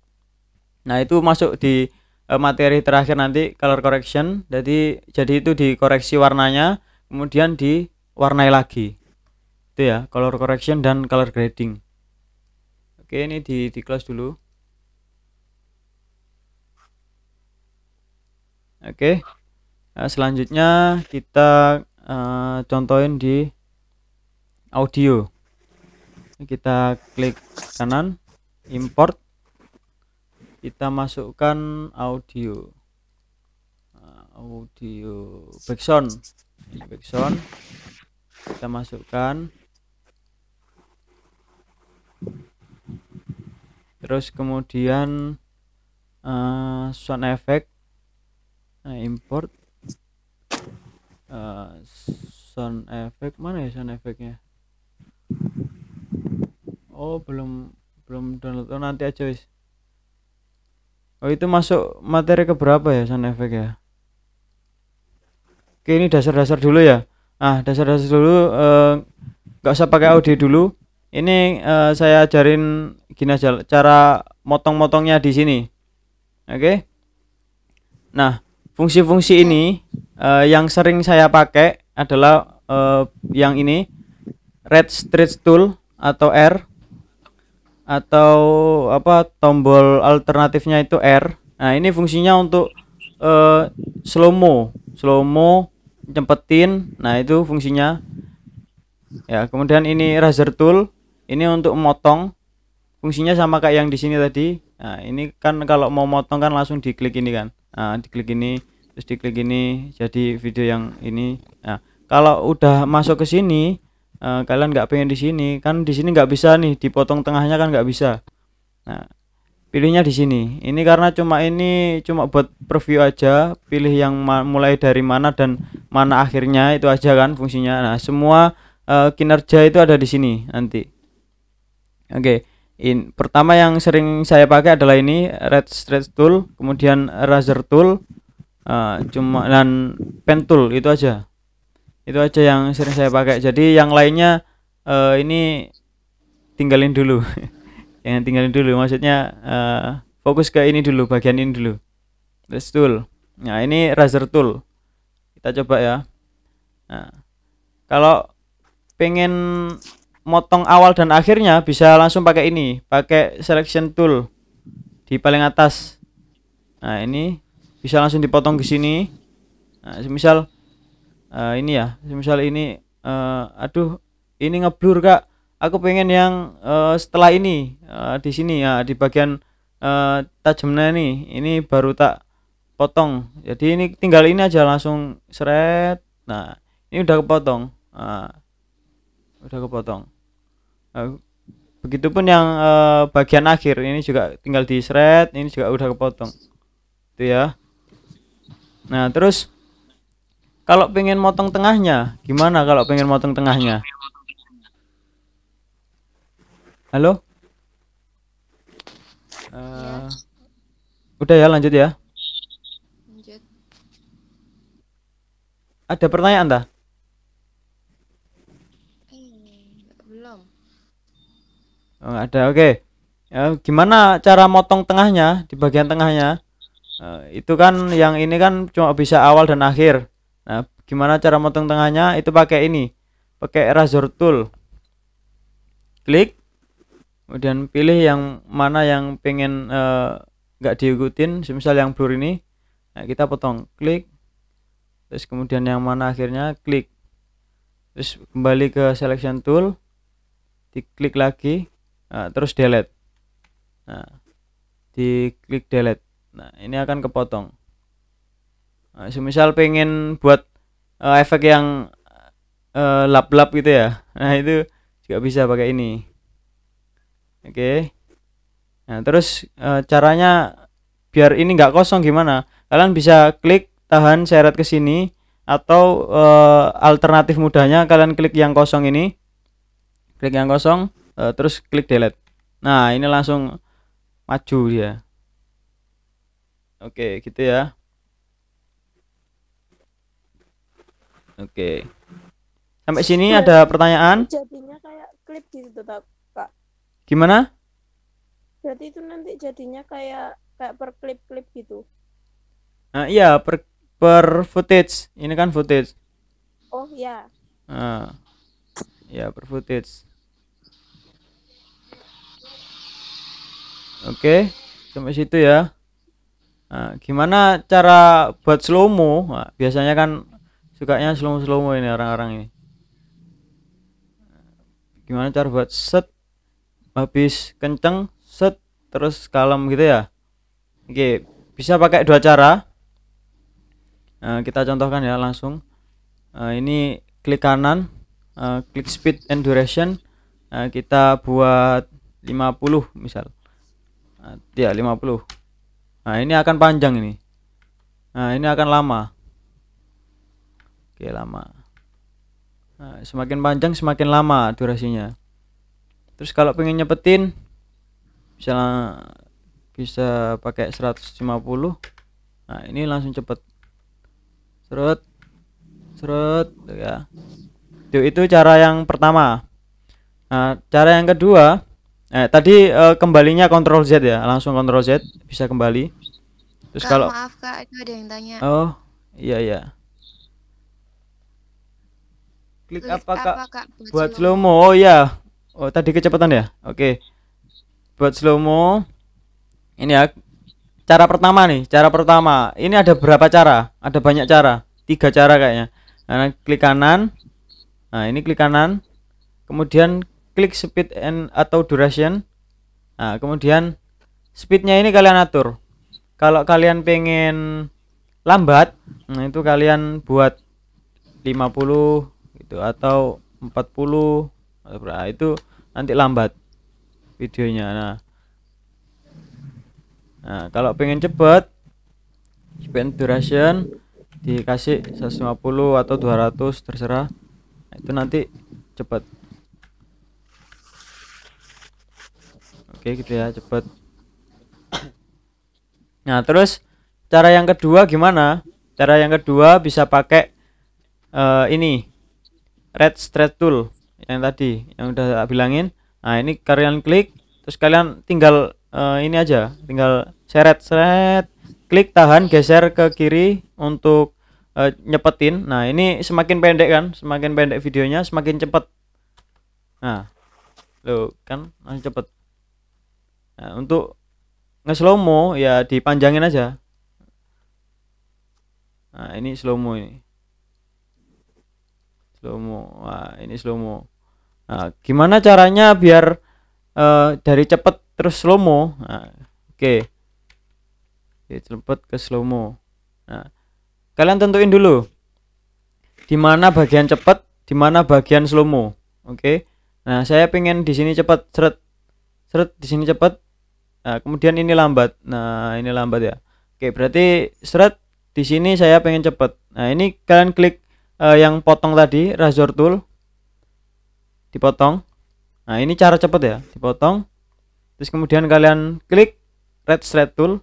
Nah, itu masuk di uh, materi terakhir nanti color correction. Jadi jadi itu dikoreksi warnanya, kemudian diwarnai lagi. Itu ya, color correction dan color grading. Oke, ini di di close dulu. Oke. Nah, selanjutnya kita uh, contohin di audio. Kita klik kanan, import. Kita masukkan audio. Eh, audio background. background. Kita masukkan. Terus kemudian uh, sound effect nah import uh, sound effect mana ya sound effectnya oh belum belum download oh nanti aja wis oh itu masuk materi ke berapa ya sound effect ya oke ini dasar-dasar dulu ya ah dasar-dasar dulu eh, nggak uh, usah pakai audio dulu ini uh, saya ajarin gini aja cara motong-motongnya di sini oke okay? nah fungsi-fungsi ini uh, yang sering saya pakai adalah uh, yang ini red street tool atau R atau apa tombol alternatifnya itu R. Nah, ini fungsinya untuk uh, eh, slow mo, slow mo cepetin. Nah, itu fungsinya. Ya, kemudian ini razor tool, ini untuk motong. Fungsinya sama kayak yang di sini tadi. Nah, ini kan kalau mau motong kan langsung diklik ini kan nah, diklik ini terus diklik ini jadi video yang ini nah, kalau udah masuk ke sini eh, kalian nggak pengen di sini kan di sini nggak bisa nih dipotong tengahnya kan nggak bisa nah pilihnya di sini ini karena cuma ini cuma buat preview aja pilih yang mulai dari mana dan mana akhirnya itu aja kan fungsinya nah semua eh, kinerja itu ada di sini nanti oke okay. In, pertama yang sering saya pakai adalah ini Red Stretch Tool, kemudian Razor Tool, uh, cuma dan Pen Tool itu aja. Itu aja yang sering saya pakai. Jadi yang lainnya uh, ini tinggalin dulu. yang tinggalin dulu maksudnya uh, fokus ke ini dulu, bagian ini dulu. Red Tool. Nah, ini Razor Tool. Kita coba ya. Nah, kalau pengen motong awal dan akhirnya bisa langsung pakai ini pakai selection tool di paling atas nah ini bisa langsung dipotong ke sini nah semisal uh, ini ya semisal ini uh, aduh ini ngeblur kak aku pengen yang uh, setelah ini uh, di sini ya di bagian uh, tajamnya ini ini baru tak potong jadi ini tinggal ini aja langsung seret nah ini udah kepotong nah, udah kepotong Eh, begitupun yang uh, bagian akhir ini juga tinggal di shred ini juga udah kepotong itu ya nah terus kalau pengen motong tengahnya gimana kalau pengen motong tengahnya halo uh, udah ya lanjut ya ada pertanyaan tak Oh, nggak ada. Oke. Okay. Ya, uh, gimana cara motong tengahnya di bagian tengahnya? Uh, itu kan yang ini kan cuma bisa awal dan akhir. Nah, gimana cara motong tengahnya? Itu pakai ini. Pakai eraser tool. Klik. Kemudian pilih yang mana yang pengen eh, nggak uh, diikutin, misal yang blur ini. Nah, kita potong. Klik. Terus kemudian yang mana akhirnya klik. Terus kembali ke selection tool. Diklik lagi nah, terus delete nah di klik delete nah ini akan kepotong nah, semisal pengen buat uh, efek yang eh, lap-lap uh, gitu ya nah itu juga bisa pakai ini oke okay. nah terus uh, caranya biar ini nggak kosong gimana kalian bisa klik tahan seret ke sini atau e, alternatif mudahnya kalian klik yang kosong ini klik yang kosong uh, terus klik delete nah ini langsung maju dia oke gitu ya oke sampai sini ada pertanyaan jadinya kayak klip gitu pak gimana berarti itu nanti jadinya kayak kayak per klip-klip gitu nah, iya per per footage ini kan footage oh ya nah, ya per footage Oke, sampai situ ya. Nah, gimana cara buat slow mo? Nah, biasanya kan sukanya slow mo slow mo ini orang-orang ini. Gimana cara buat set habis kenceng set terus kalem gitu ya? Oke, bisa pakai dua cara. Nah, kita contohkan ya langsung. Nah, ini klik kanan, eh, klik speed and duration. Nah, kita buat 50 misal. Ah, ya 50 nah ini akan panjang ini nah ini akan lama oke lama nah, semakin panjang semakin lama durasinya terus kalau pengen nyepetin misalnya bisa pakai 150 nah ini langsung cepet serut serut gitu ya itu, itu cara yang pertama nah cara yang kedua Eh, tadi uh, kembalinya kontrol Z ya, langsung kontrol Z bisa kembali. Terus kak, kalau maaf kak, itu ada yang tanya. Oh, iya iya. Klik, Klik apa, kak? kak? Buat, slow mo. Oh iya. Oh tadi kecepatan ya. Oke. Okay. Buat slow mo. Ini ya. Cara pertama nih. Cara pertama. Ini ada berapa cara? Ada banyak cara. Tiga cara kayaknya. Nah, klik kanan. Nah ini klik kanan. Kemudian klik speed and atau duration nah kemudian speednya ini kalian atur kalau kalian pengen lambat nah itu kalian buat 50 gitu atau 40 nah, itu nanti lambat videonya nah nah kalau pengen cepet spend duration dikasih 150 atau 200 terserah nah, itu nanti cepet oke gitu ya cepet nah terus cara yang kedua gimana cara yang kedua bisa pakai uh, ini red stretch tool yang tadi yang udah bilangin nah ini kalian klik terus kalian tinggal uh, ini aja tinggal seret seret klik tahan geser ke kiri untuk uh, nyepetin nah ini semakin pendek kan semakin pendek videonya semakin cepet. nah lo kan masih cepet Nah, untuk nge mo ya dipanjangin aja. Nah, ini slomo ini. slomo Nah, ini slomo Nah, gimana caranya biar uh, dari cepet terus slomo Nah, oke. Okay. Oke, cepet ke slomo Nah, kalian tentuin dulu Dimana bagian cepet dimana mana bagian slomo Oke. Okay? Nah, saya pengen di sini cepet seret seret di sini cepet Nah, kemudian ini lambat. Nah, ini lambat ya. Oke, berarti seret di sini saya pengen cepet, Nah, ini kalian klik uh, yang potong tadi, razor tool. Dipotong. Nah, ini cara cepet ya, dipotong. Terus kemudian kalian klik red thread tool.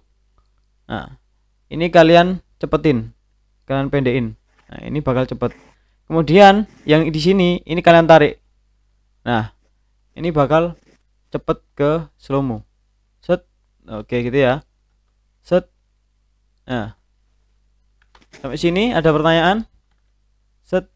Nah, ini kalian cepetin. Kalian pendekin. Nah, ini bakal cepet, Kemudian yang di sini ini kalian tarik. Nah, ini bakal cepet ke slow mo. Oke gitu ya. Set. Nah. Sampai sini ada pertanyaan? Set.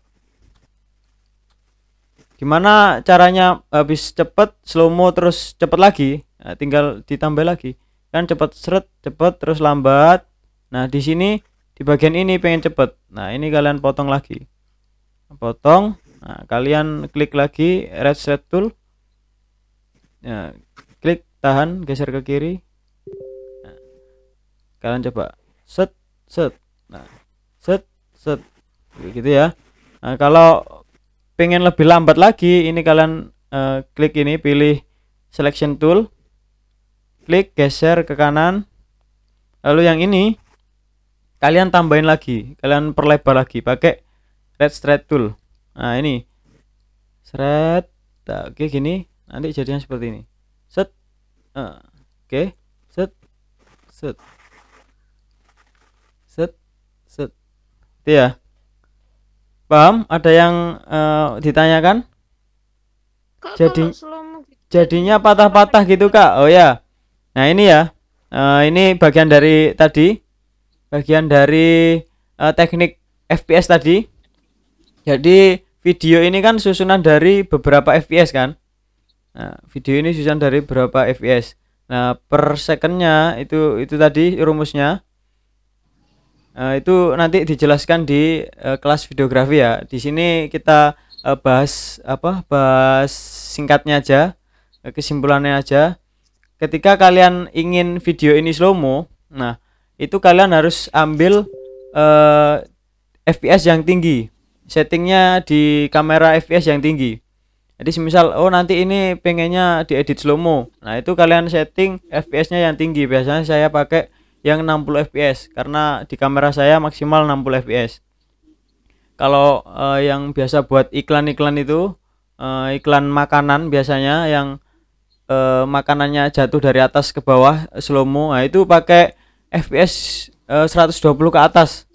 Gimana caranya habis cepet slow mo terus cepet lagi? Nah, tinggal ditambah lagi. Kan cepet seret, cepet terus lambat. Nah, di sini di bagian ini pengen cepet. Nah, ini kalian potong lagi. Potong. Nah, kalian klik lagi reset tool. Nah, klik tahan geser ke kiri kalian coba set set nah set set gitu ya nah, kalau pengen lebih lambat lagi ini kalian uh, klik ini pilih selection tool klik geser ke kanan lalu yang ini kalian tambahin lagi kalian perlebar lagi pakai red straight tool nah ini seret nah, oke okay, gini nanti jadinya seperti ini set uh, oke okay. set set gitu ya. Paham? Ada yang uh, ditanyakan? Gitu jadi jadinya patah-patah gitu, Kak. Oh ya. Nah, ini ya. Uh, ini bagian dari tadi bagian dari uh, teknik FPS tadi. Jadi video ini kan susunan dari beberapa FPS kan. Nah, video ini susunan dari beberapa FPS. Nah, per secondnya itu itu tadi rumusnya. Nah, itu nanti dijelaskan di uh, kelas videografi ya. Di sini kita uh, bahas apa? Bahas singkatnya aja, kesimpulannya aja. Ketika kalian ingin video ini slow mo, nah itu kalian harus ambil uh, FPS yang tinggi. Settingnya di kamera FPS yang tinggi. Jadi semisal oh nanti ini pengennya diedit slow mo. Nah, itu kalian setting FPS-nya yang tinggi. Biasanya saya pakai yang 60 fps karena di kamera saya maksimal 60 fps kalau uh, yang biasa buat iklan-iklan itu uh, iklan makanan biasanya yang uh, makanannya jatuh dari atas ke bawah slow-mo nah itu pakai fps uh, 120 ke atas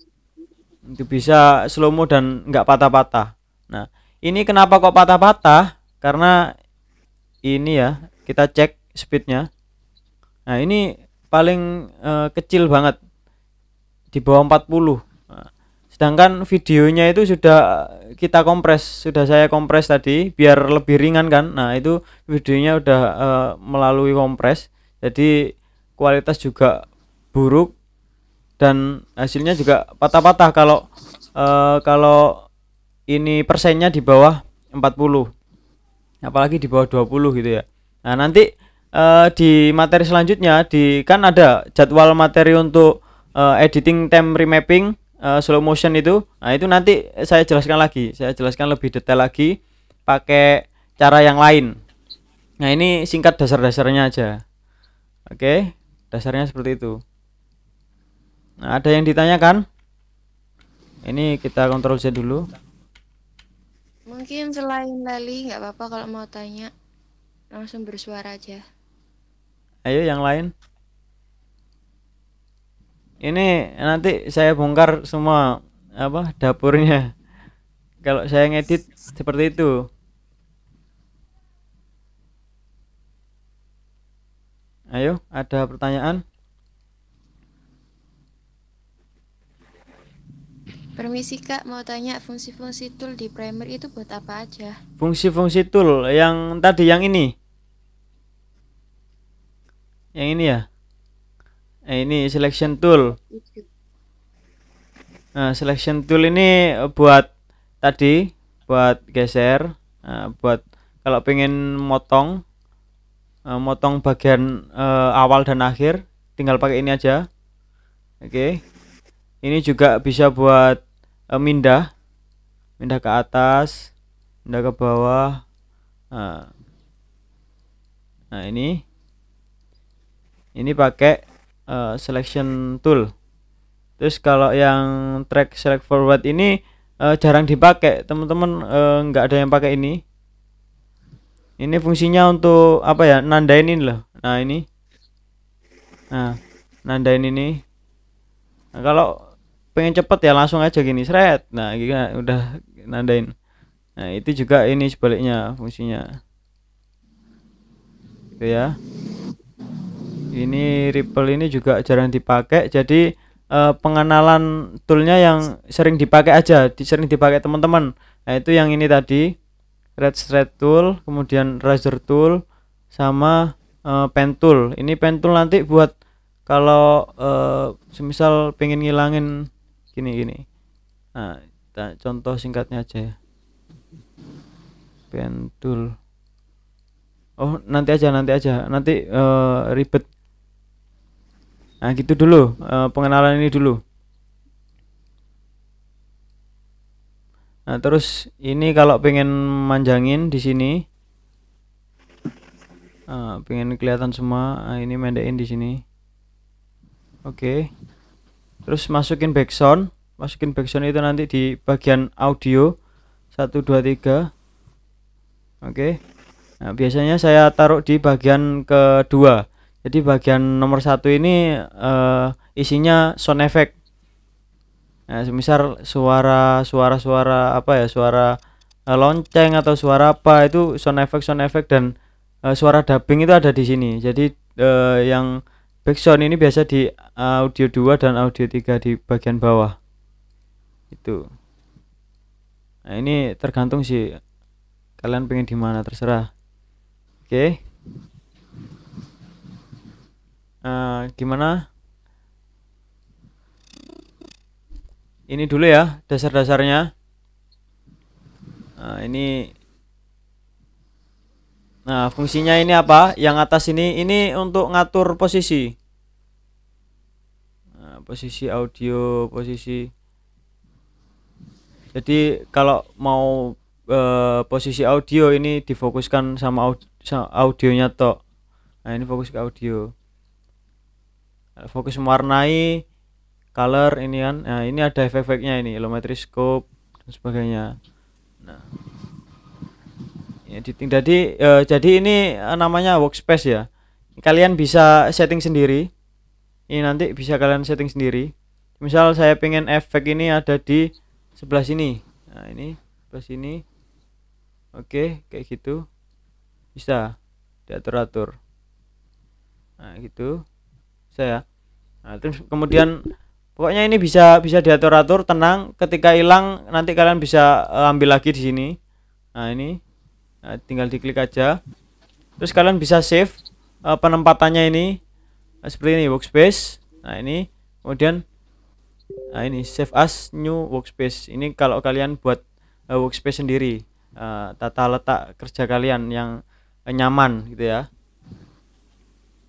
itu bisa slow-mo dan nggak patah-patah nah ini kenapa kok patah-patah karena ini ya kita cek speednya nah ini paling uh, kecil banget di bawah 40 nah, sedangkan videonya itu sudah kita kompres sudah saya kompres tadi biar lebih ringan kan nah itu videonya udah uh, melalui kompres jadi kualitas juga buruk dan hasilnya juga patah-patah kalau uh, kalau ini persennya di bawah 40 apalagi di bawah 20 gitu ya nah nanti uh, di materi selanjutnya di kan ada jadwal materi untuk uh, editing time remapping uh, slow motion itu. Nah, itu nanti saya jelaskan lagi. Saya jelaskan lebih detail lagi pakai cara yang lain. Nah, ini singkat dasar-dasarnya aja. Oke, okay, dasarnya seperti itu. Nah, ada yang ditanyakan? Ini kita kontrol saja dulu. Mungkin selain Lali nggak apa-apa kalau mau tanya langsung bersuara aja. Ayo yang lain. Ini nanti saya bongkar semua apa dapurnya. Kalau saya ngedit seperti itu. Ayo, ada pertanyaan? Permisi kak, mau tanya fungsi-fungsi tool di primer itu buat apa aja? Fungsi-fungsi tool yang tadi yang ini yang ini ya? Eh, ini selection tool. Nah, selection tool ini buat tadi buat geser, nah, buat kalau pengen motong uh, motong bagian uh, awal dan akhir, tinggal pakai ini aja. Oke. Okay. Ini juga bisa buat uh, mindah mindah ke atas, mindah ke bawah. Nah, nah ini ini pakai uh, selection tool terus kalau yang track select forward ini uh, jarang dipakai teman-teman eh, nggak uh, ada yang pakai ini ini fungsinya untuk apa ya nandain ini loh nah ini nah nandain ini nah, kalau pengen cepet ya langsung aja gini seret nah gini udah nandain nah itu juga ini sebaliknya fungsinya Itu ya ini Ripple ini juga jarang dipakai jadi uh, pengenalan toolnya yang sering dipakai aja di, sering dipakai teman-teman nah itu yang ini tadi red thread tool kemudian razor tool sama uh, pen tool ini pen tool nanti buat kalau uh, semisal pengen ngilangin gini gini nah kita contoh singkatnya aja ya pen tool oh nanti aja nanti aja nanti uh, ribet Nah, gitu dulu uh, pengenalan ini dulu. Nah, terus ini kalau pengen manjangin di sini uh, pengen kelihatan semua. Uh, ini mendekin di sini. Oke. Okay. Terus masukin background, masukin background itu nanti di bagian audio satu dua tiga Oke. Okay. Nah, biasanya saya taruh di bagian kedua jadi bagian nomor satu ini uh, isinya sound effect nah semisal suara suara suara apa ya suara uh, lonceng atau suara apa itu sound effect sound effect dan uh, suara dubbing itu ada di sini jadi uh, yang sound ini biasa di audio 2 dan audio 3 di bagian bawah itu nah ini tergantung sih kalian pengen di mana terserah oke okay uh, gimana ini dulu ya dasar-dasarnya nah, ini nah fungsinya ini apa yang atas ini ini untuk ngatur posisi nah, posisi audio posisi jadi kalau mau e, posisi audio ini difokuskan sama audio audionya tok nah ini fokus ke audio Eh, fokus mewarnai color ini kan nah ini ada efek-efeknya ini lometri scope dan sebagainya nah editing ya, jadi eh, jadi ini eh, namanya workspace ya kalian bisa setting sendiri ini nanti bisa kalian setting sendiri misal saya pengen efek ini ada di sebelah sini nah ini sebelah sini oke kayak gitu bisa diatur-atur nah gitu saya nah, terus kemudian pokoknya ini bisa bisa diatur atur tenang ketika hilang nanti kalian bisa eh, ambil lagi di sini nah ini nah, tinggal diklik aja terus kalian bisa save uh, penempatannya ini nah, seperti ini workspace nah ini kemudian nah ini save as new workspace ini kalau kalian buat uh, workspace sendiri uh, tata letak kerja kalian yang uh, nyaman gitu ya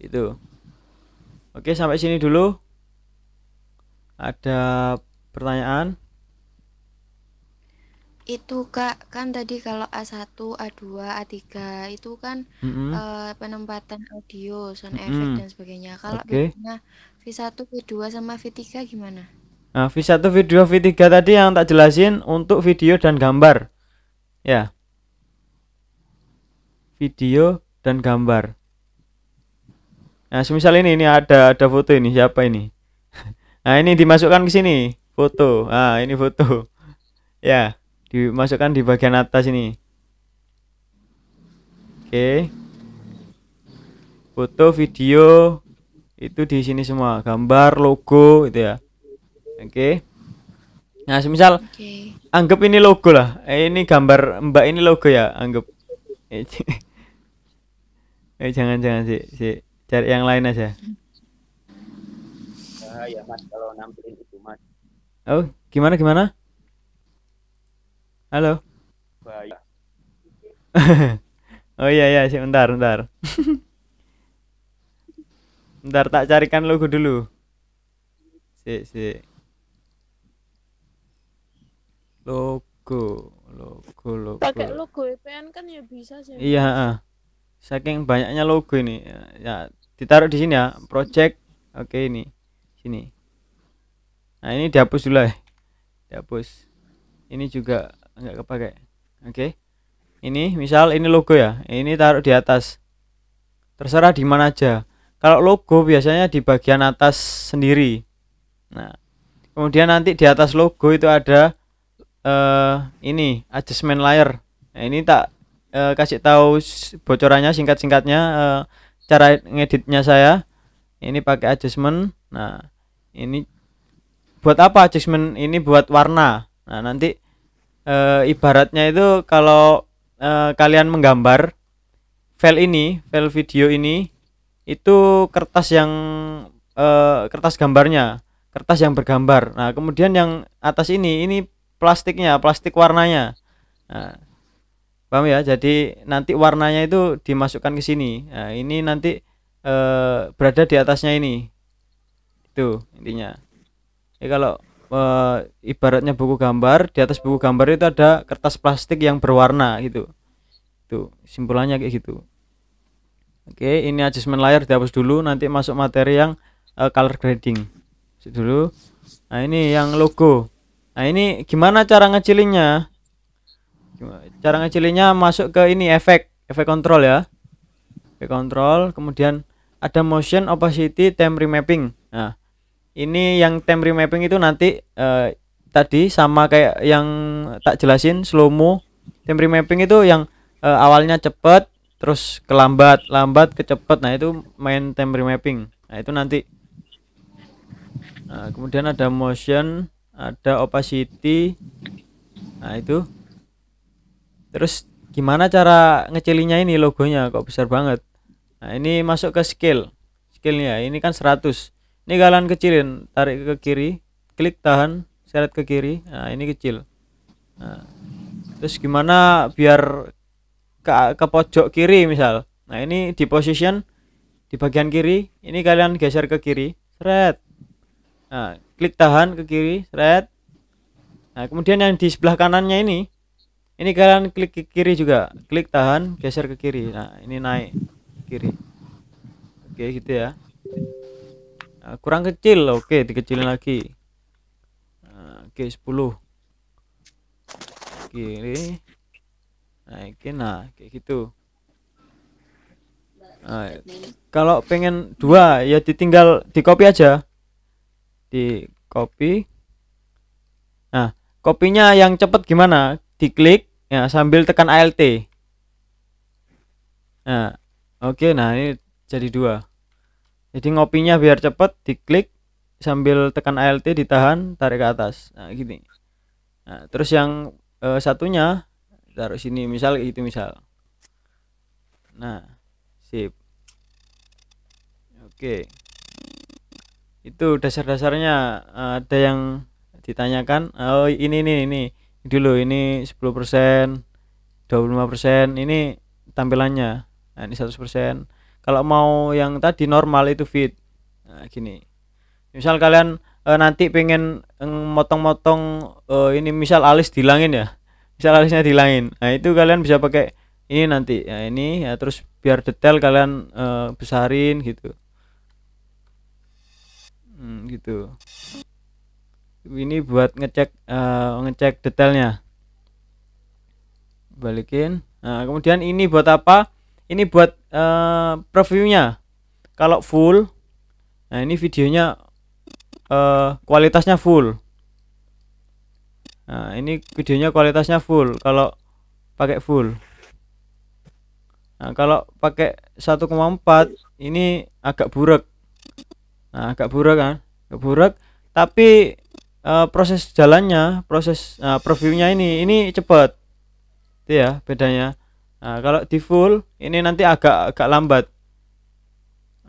itu Oke, sampai sini dulu. Ada pertanyaan? Itu Kak, kan tadi kalau A1, A2, A3 itu kan mm -hmm. uh, penempatan audio, sound mm -hmm. effect dan sebagainya. Kalau okay. V1, V2 sama V3 gimana? Nah, V1, V2, V3 tadi yang tak jelasin untuk video dan gambar. Ya. Video dan gambar. Nah, semisal ini ini ada ada foto ini siapa ini? nah, ini dimasukkan ke sini foto. Ah, ini foto. ya, dimasukkan di bagian atas ini. Oke. Foto, video itu di sini semua, gambar, logo itu ya. Oke. Nah, semisal okay. anggap ini logo lah. Eh, ini gambar Mbak ini logo ya, anggap. eh, jangan-jangan sih, sih cari yang lain aja ya mas kalau nampilin itu mas oh gimana gimana halo oh iya iya sih bentar bentar bentar tak carikan logo dulu si si logo logo logo pakai logo VPN e kan ya bisa sih iya ah saking banyaknya logo ini ya, ya ditaruh di sini ya project oke ini sini nah ini dihapus dulu ya dihapus ini juga enggak kepakai oke ini misal ini logo ya ini taruh di atas terserah di mana aja kalau logo biasanya di bagian atas sendiri nah kemudian nanti di atas logo itu ada uh, ini adjustment layer nah, ini tak uh, kasih tahu bocorannya singkat-singkatnya uh, cara ngeditnya saya ini pakai adjustment nah ini buat apa adjustment ini buat warna nah nanti e, ibaratnya itu kalau e, kalian menggambar file ini file video ini itu kertas yang e, kertas gambarnya kertas yang bergambar nah kemudian yang atas ini ini plastiknya plastik warnanya nah, paham ya jadi nanti warnanya itu dimasukkan ke sini nah, ini nanti e, berada di atasnya ini itu intinya ya kalau e, ibaratnya buku gambar di atas buku gambar itu ada kertas plastik yang berwarna gitu itu simpulannya kayak gitu oke ini adjustment layer dihapus dulu nanti masuk materi yang e, color grading Masuk dulu nah ini yang logo nah ini gimana cara ngecilinnya cara ngecilinnya masuk ke ini efek efek kontrol ya efek kontrol kemudian ada motion opacity time remapping nah ini yang time remapping itu nanti eh, tadi sama kayak yang tak jelasin slow mo time remapping itu yang eh, awalnya cepet terus kelambat lambat kecepet nah itu main time remapping nah itu nanti nah, kemudian ada motion ada opacity nah itu terus gimana cara ngecilinya ini logonya kok besar banget nah ini masuk ke skill, skillnya ini kan 100 ini kalian kecilin tarik ke kiri klik tahan seret ke kiri nah ini kecil nah, terus gimana biar ke, ke pojok kiri misal nah ini di position di bagian kiri ini kalian geser ke kiri seret nah klik tahan ke kiri seret nah kemudian yang di sebelah kanannya ini ini kalian klik ke kiri juga klik tahan geser ke kiri nah ini naik kiri oke gitu ya nah, kurang kecil oke dikecilin lagi nah, oke 10 kiri naikin nah kayak gitu nah, kalau pengen dua ya ditinggal di copy aja di copy nah kopinya yang cepet gimana diklik ya sambil tekan alt nah oke okay, nah ini jadi dua jadi ngopinya biar cepet diklik sambil tekan alt ditahan tarik ke atas nah gini nah, terus yang e, satunya taruh sini misal itu misal nah sip oke okay. itu dasar-dasarnya ada yang ditanyakan oh ini nih ini, ini jadi loh ini 10%, 25%, ini tampilannya. Nah, ini 100%. Kalau mau yang tadi normal itu fit. Nah, gini. Misal kalian e, nanti pengen eh, motong-motong e, ini misal alis dilangin ya. Misal alisnya dilangin. Nah, itu kalian bisa pakai ini nanti. Nah, ini ya terus biar detail kalian e, besarin gitu. Hmm, gitu ini buat ngecek uh, ngecek detailnya balikin nah kemudian ini buat apa ini buat uh, previewnya kalau full nah ini videonya uh, kualitasnya full nah ini videonya kualitasnya full kalau pakai full Nah, kalau pakai 1,4 ini agak buruk Nah, agak buruk kan? Agak buruk tapi Eh, proses jalannya proses uh, eh, previewnya ini ini cepat itu ya bedanya nah, kalau di full ini nanti agak agak lambat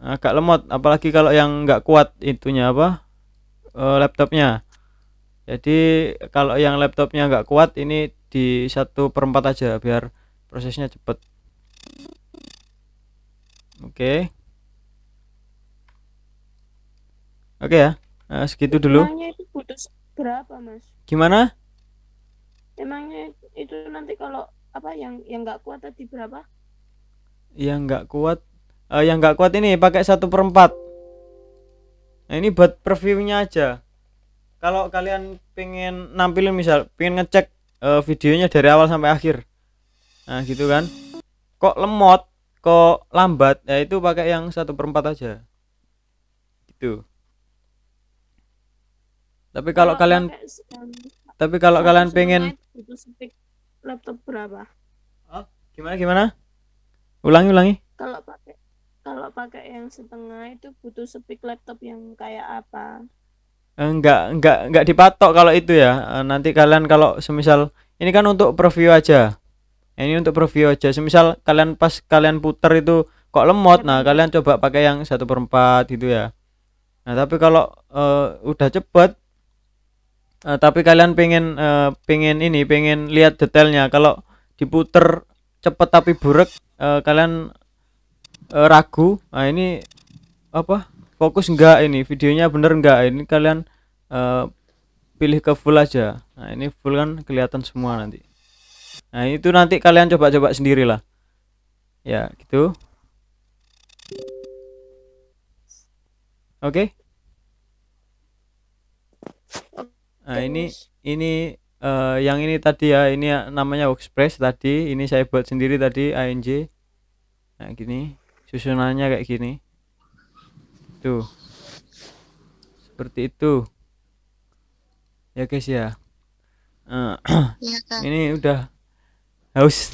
agak lemot apalagi kalau yang nggak kuat itunya apa uh, laptopnya jadi kalau yang laptopnya nggak kuat ini di satu perempat aja biar prosesnya cepet oke okay. oke okay ya Nah, segitu dulu. Emangnya itu putus berapa, Mas? Gimana? Emangnya itu nanti kalau apa yang yang nggak kuat tadi berapa? Yang nggak kuat, uh, yang nggak kuat ini pakai satu perempat. Nah ini buat previewnya aja. Kalau kalian pengen nampilin misal, pengen ngecek uh, videonya dari awal sampai akhir, nah gitu kan? Kok lemot, kok lambat, ya itu pakai yang satu perempat aja. Gitu tapi kalau, kalau kalian pakai, tapi kalau kalian pengen laptop berapa oh, gimana gimana ulangi ulangi kalau pakai kalau pakai yang setengah itu butuh speak laptop yang kayak apa enggak eh, enggak enggak dipatok kalau itu ya eh, nanti kalian kalau semisal ini kan untuk preview aja ini untuk preview aja semisal kalian pas kalian puter itu kok lemot nah kalian coba pakai yang satu perempat gitu ya nah tapi kalau uh, udah cepet uh, tapi kalian pengen uh, pengen ini pengen lihat detailnya kalau diputer cepet tapi burek uh, eh, kalian uh, ragu nah ini apa fokus enggak ini videonya bener enggak ini kalian uh, pilih ke full aja nah ini full kan kelihatan semua nanti nah itu nanti kalian coba-coba sendirilah ya gitu oke okay. nah ini ini uh, yang ini tadi ya ini ya namanya workspace tadi ini saya buat sendiri tadi ANJ nah gini susunannya kayak gini tuh seperti itu ya guys ya uh, ini udah haus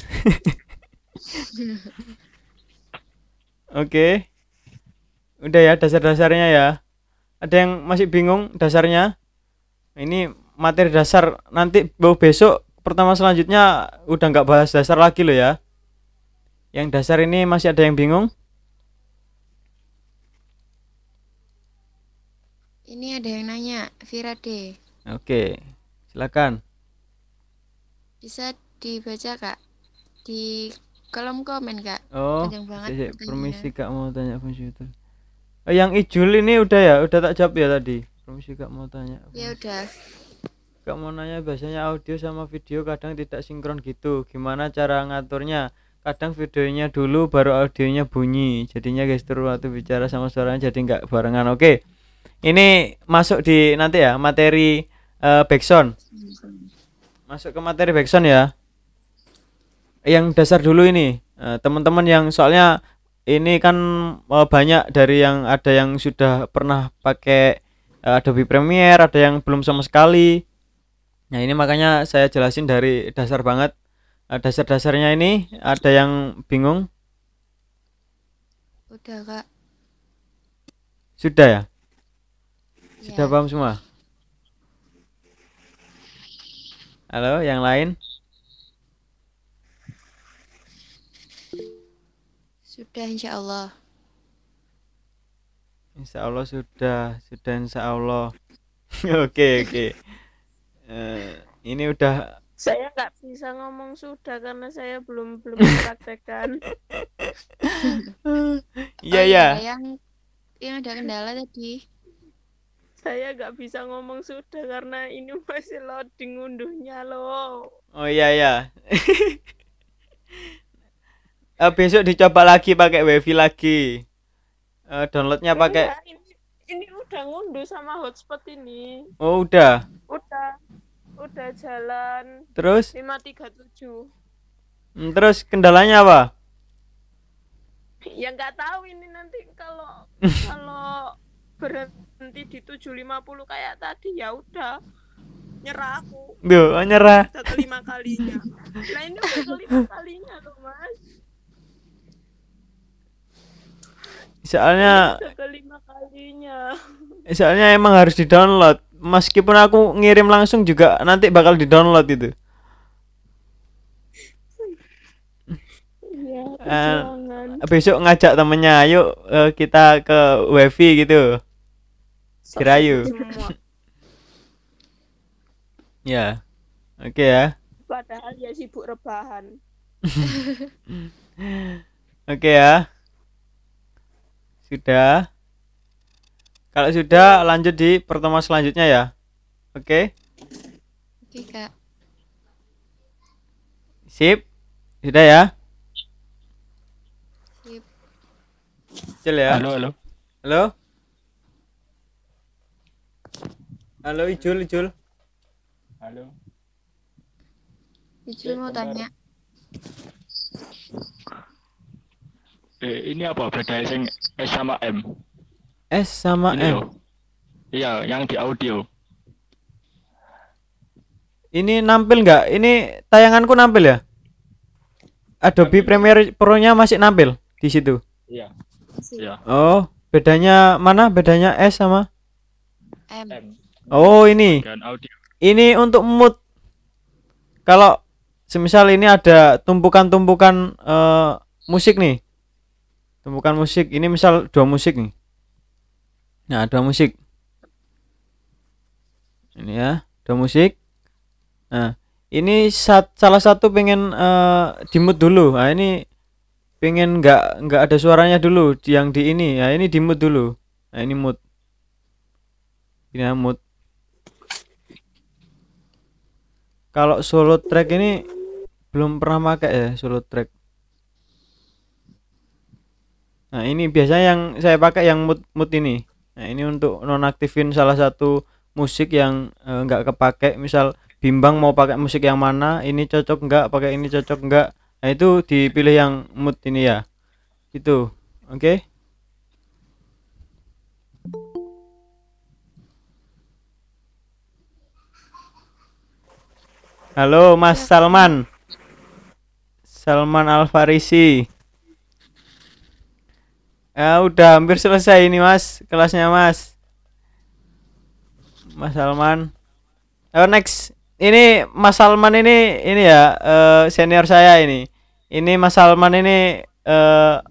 oke okay. udah ya dasar-dasarnya ya ada yang masih bingung dasarnya ini materi dasar nanti bau besok pertama selanjutnya udah nggak bahas dasar lagi lo ya yang dasar ini masih ada yang bingung ini ada yang nanya Vira D oke silakan bisa dibaca kak di kolom komen kak oh banget si, iya, si. Iya, permisi kak mau tanya sih oh, yang ijul ini udah ya udah tak jawab ya tadi sih juga mau tanya. Ya udah. Kak mau nanya biasanya audio sama video kadang tidak sinkron gitu. Gimana cara ngaturnya? Kadang videonya dulu baru audionya bunyi. Jadinya gestur waktu bicara sama suaranya jadi nggak barengan. Oke. Ini masuk di nanti ya materi uh, backsound. Masuk ke materi backsound ya. Yang dasar dulu ini. Eh, teman-teman yang soalnya ini kan eh, banyak dari yang ada yang sudah pernah pakai Eh, Adobe Premiere, ada yang belum sama sekali. Nah, ini makanya saya jelasin dari dasar banget. Eh, dasar-dasarnya ini ada yang bingung? Udah, Kak. Sudah ya? ya. Sudah paham semua? Halo, yang lain? Sudah, insya Allah. Insya Allah sudah, sudah Insya Allah. oke oke. Okay. Uh, eh, ini udah. Saya nggak bisa ngomong sudah karena saya belum belum praktekkan. Iya iya. Oh, iya. Yang yang ada kendala tadi. Saya nggak bisa ngomong sudah karena ini masih loading unduhnya loh. Oh iya iya. uh, besok dicoba lagi pakai wifi lagi. Uh, downloadnya pakai iya, ini, ini udah ngunduh sama hotspot ini. Oh, udah. Udah. Udah jalan. Terus 537. tujuh hmm, terus kendalanya apa? Ya nggak tahu ini nanti kalau kalau berhenti di 750 kayak tadi ya udah nyerah aku. Duh, nyerah. Satu lima kalinya. Nah, ini udah lima kalinya loh, Mas. soalnya kelima kalinya soalnya emang harus di download meskipun aku ngirim langsung juga nanti bakal di download itu ya, uh, besok ngajak temennya ayo uh, kita ke wifi gitu kirayu ya oke okay, ya padahal ya sibuk rebahan oke okay, ya sudah. Kalau sudah lanjut di pertemuan selanjutnya ya. Oke. Okay? Oke, Kak. Sip. Sudah ya? Sip. Cil ya. Halo, halo. Halo. Halo Ijul, Ijul. Halo. Ijul mau tanya eh, ini apa beda sing S sama M? S sama ini M. Loh. Iya, yang di audio. Ini nampil nggak? Ini tayanganku nampil ya? Adobe Premiere Pro-nya masih nampil di situ. Iya. Iya. Oh, bedanya mana? Bedanya S sama M. Oh, ini. Ini untuk mood. Kalau semisal ini ada tumpukan-tumpukan uh, musik nih temukan musik ini misal dua musik nih nah dua musik ini ya dua musik nah ini sat, salah satu pengen uh, eh, dimut dulu nah ini pengen nggak nggak ada suaranya dulu yang di ini nah ini dimut dulu nah ini mut ini ya, mut kalau solo track ini belum pernah pakai ya solo track Nah, ini biasanya yang saya pakai yang mut mut ini. Nah, ini untuk nonaktifin salah satu musik yang enggak eh, kepake, misal bimbang mau pakai musik yang mana, ini cocok enggak, pakai ini cocok enggak. Nah, itu dipilih yang mut ini ya. Gitu. Oke. Okay? Halo Mas Salman. Salman Alfarisi Ya udah hampir selesai ini mas kelasnya mas. Mas Salman. Oh, next ini Mas Salman ini ini ya uh, senior saya ini. Ini Mas Salman ini uh,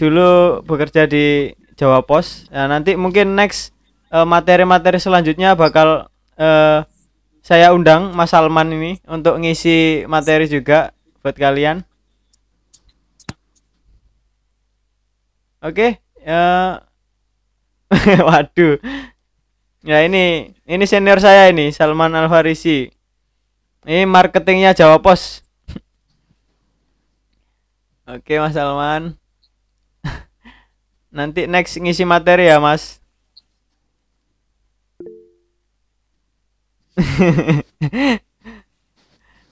dulu bekerja di Jawa Pos. ya nanti mungkin next materi-materi uh, selanjutnya bakal uh, saya undang Mas Salman ini untuk ngisi materi juga buat kalian. Oke, okay, eh, waduh. Ya ini ini senior saya ini Salman Al Ini marketingnya Jawa Pos. Oke okay, Mas Salman. Nanti next ngisi materi ya Mas.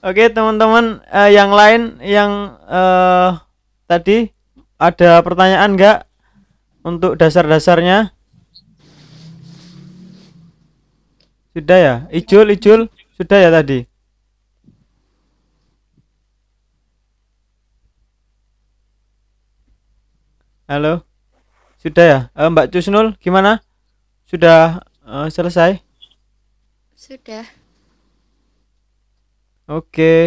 Oke okay, teman-teman uh, yang lain yang uh, tadi ada pertanyaan enggak untuk dasar-dasarnya? Sudah ya? Ijul, Ijul, sudah ya tadi? Halo? Sudah ya? Uh, Mbak Cusnul, gimana? Sudah uh, selesai? Sudah. Oke. Okay.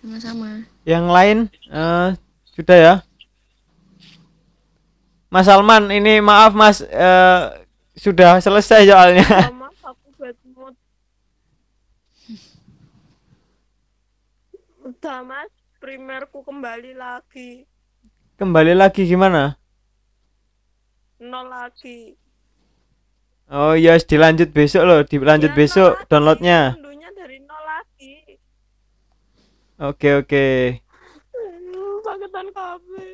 Sama-sama. Yang lain uh, sudah ya? Mas Salman ini maaf Mas uh, sudah selesai soalnya. Oh, maaf aku bad mood. Udah Mas, primerku kembali lagi. Kembali lagi gimana? Nol lagi. Oh iya, yes, dilanjut besok loh, dilanjut ya, besok lagi. downloadnya. Iya, dari nol lagi. Oke okay, oke. Okay. Paketan kabel.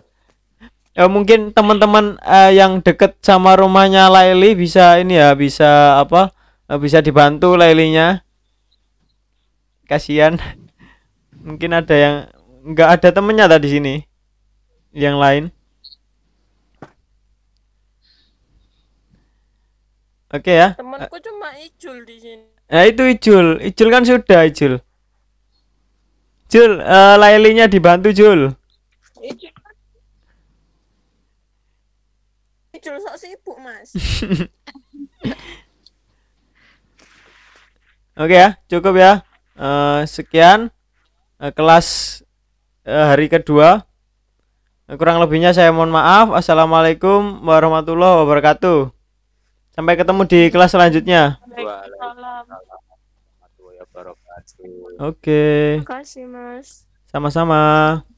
ya mungkin teman-teman uh, yang deket sama rumahnya Laili bisa ini ya bisa apa uh, bisa dibantu Lailinya kasihan mungkin ada yang nggak ada temennya tadi sini yang lain oke okay, ya temanku cuma Ijul di sini nah itu Ijul Ijul kan sudah Ijul Jul uh, Lailinya dibantu Jul Ijul muncul sok sibuk mas Oke okay, ya, cukup ya. Uh, sekian uh, kelas uh, hari kedua. kurang lebihnya saya mohon maaf. Assalamualaikum warahmatullahi wabarakatuh. Sampai ketemu di kelas selanjutnya. Oke. Terima kasih, Mas. Sama-sama.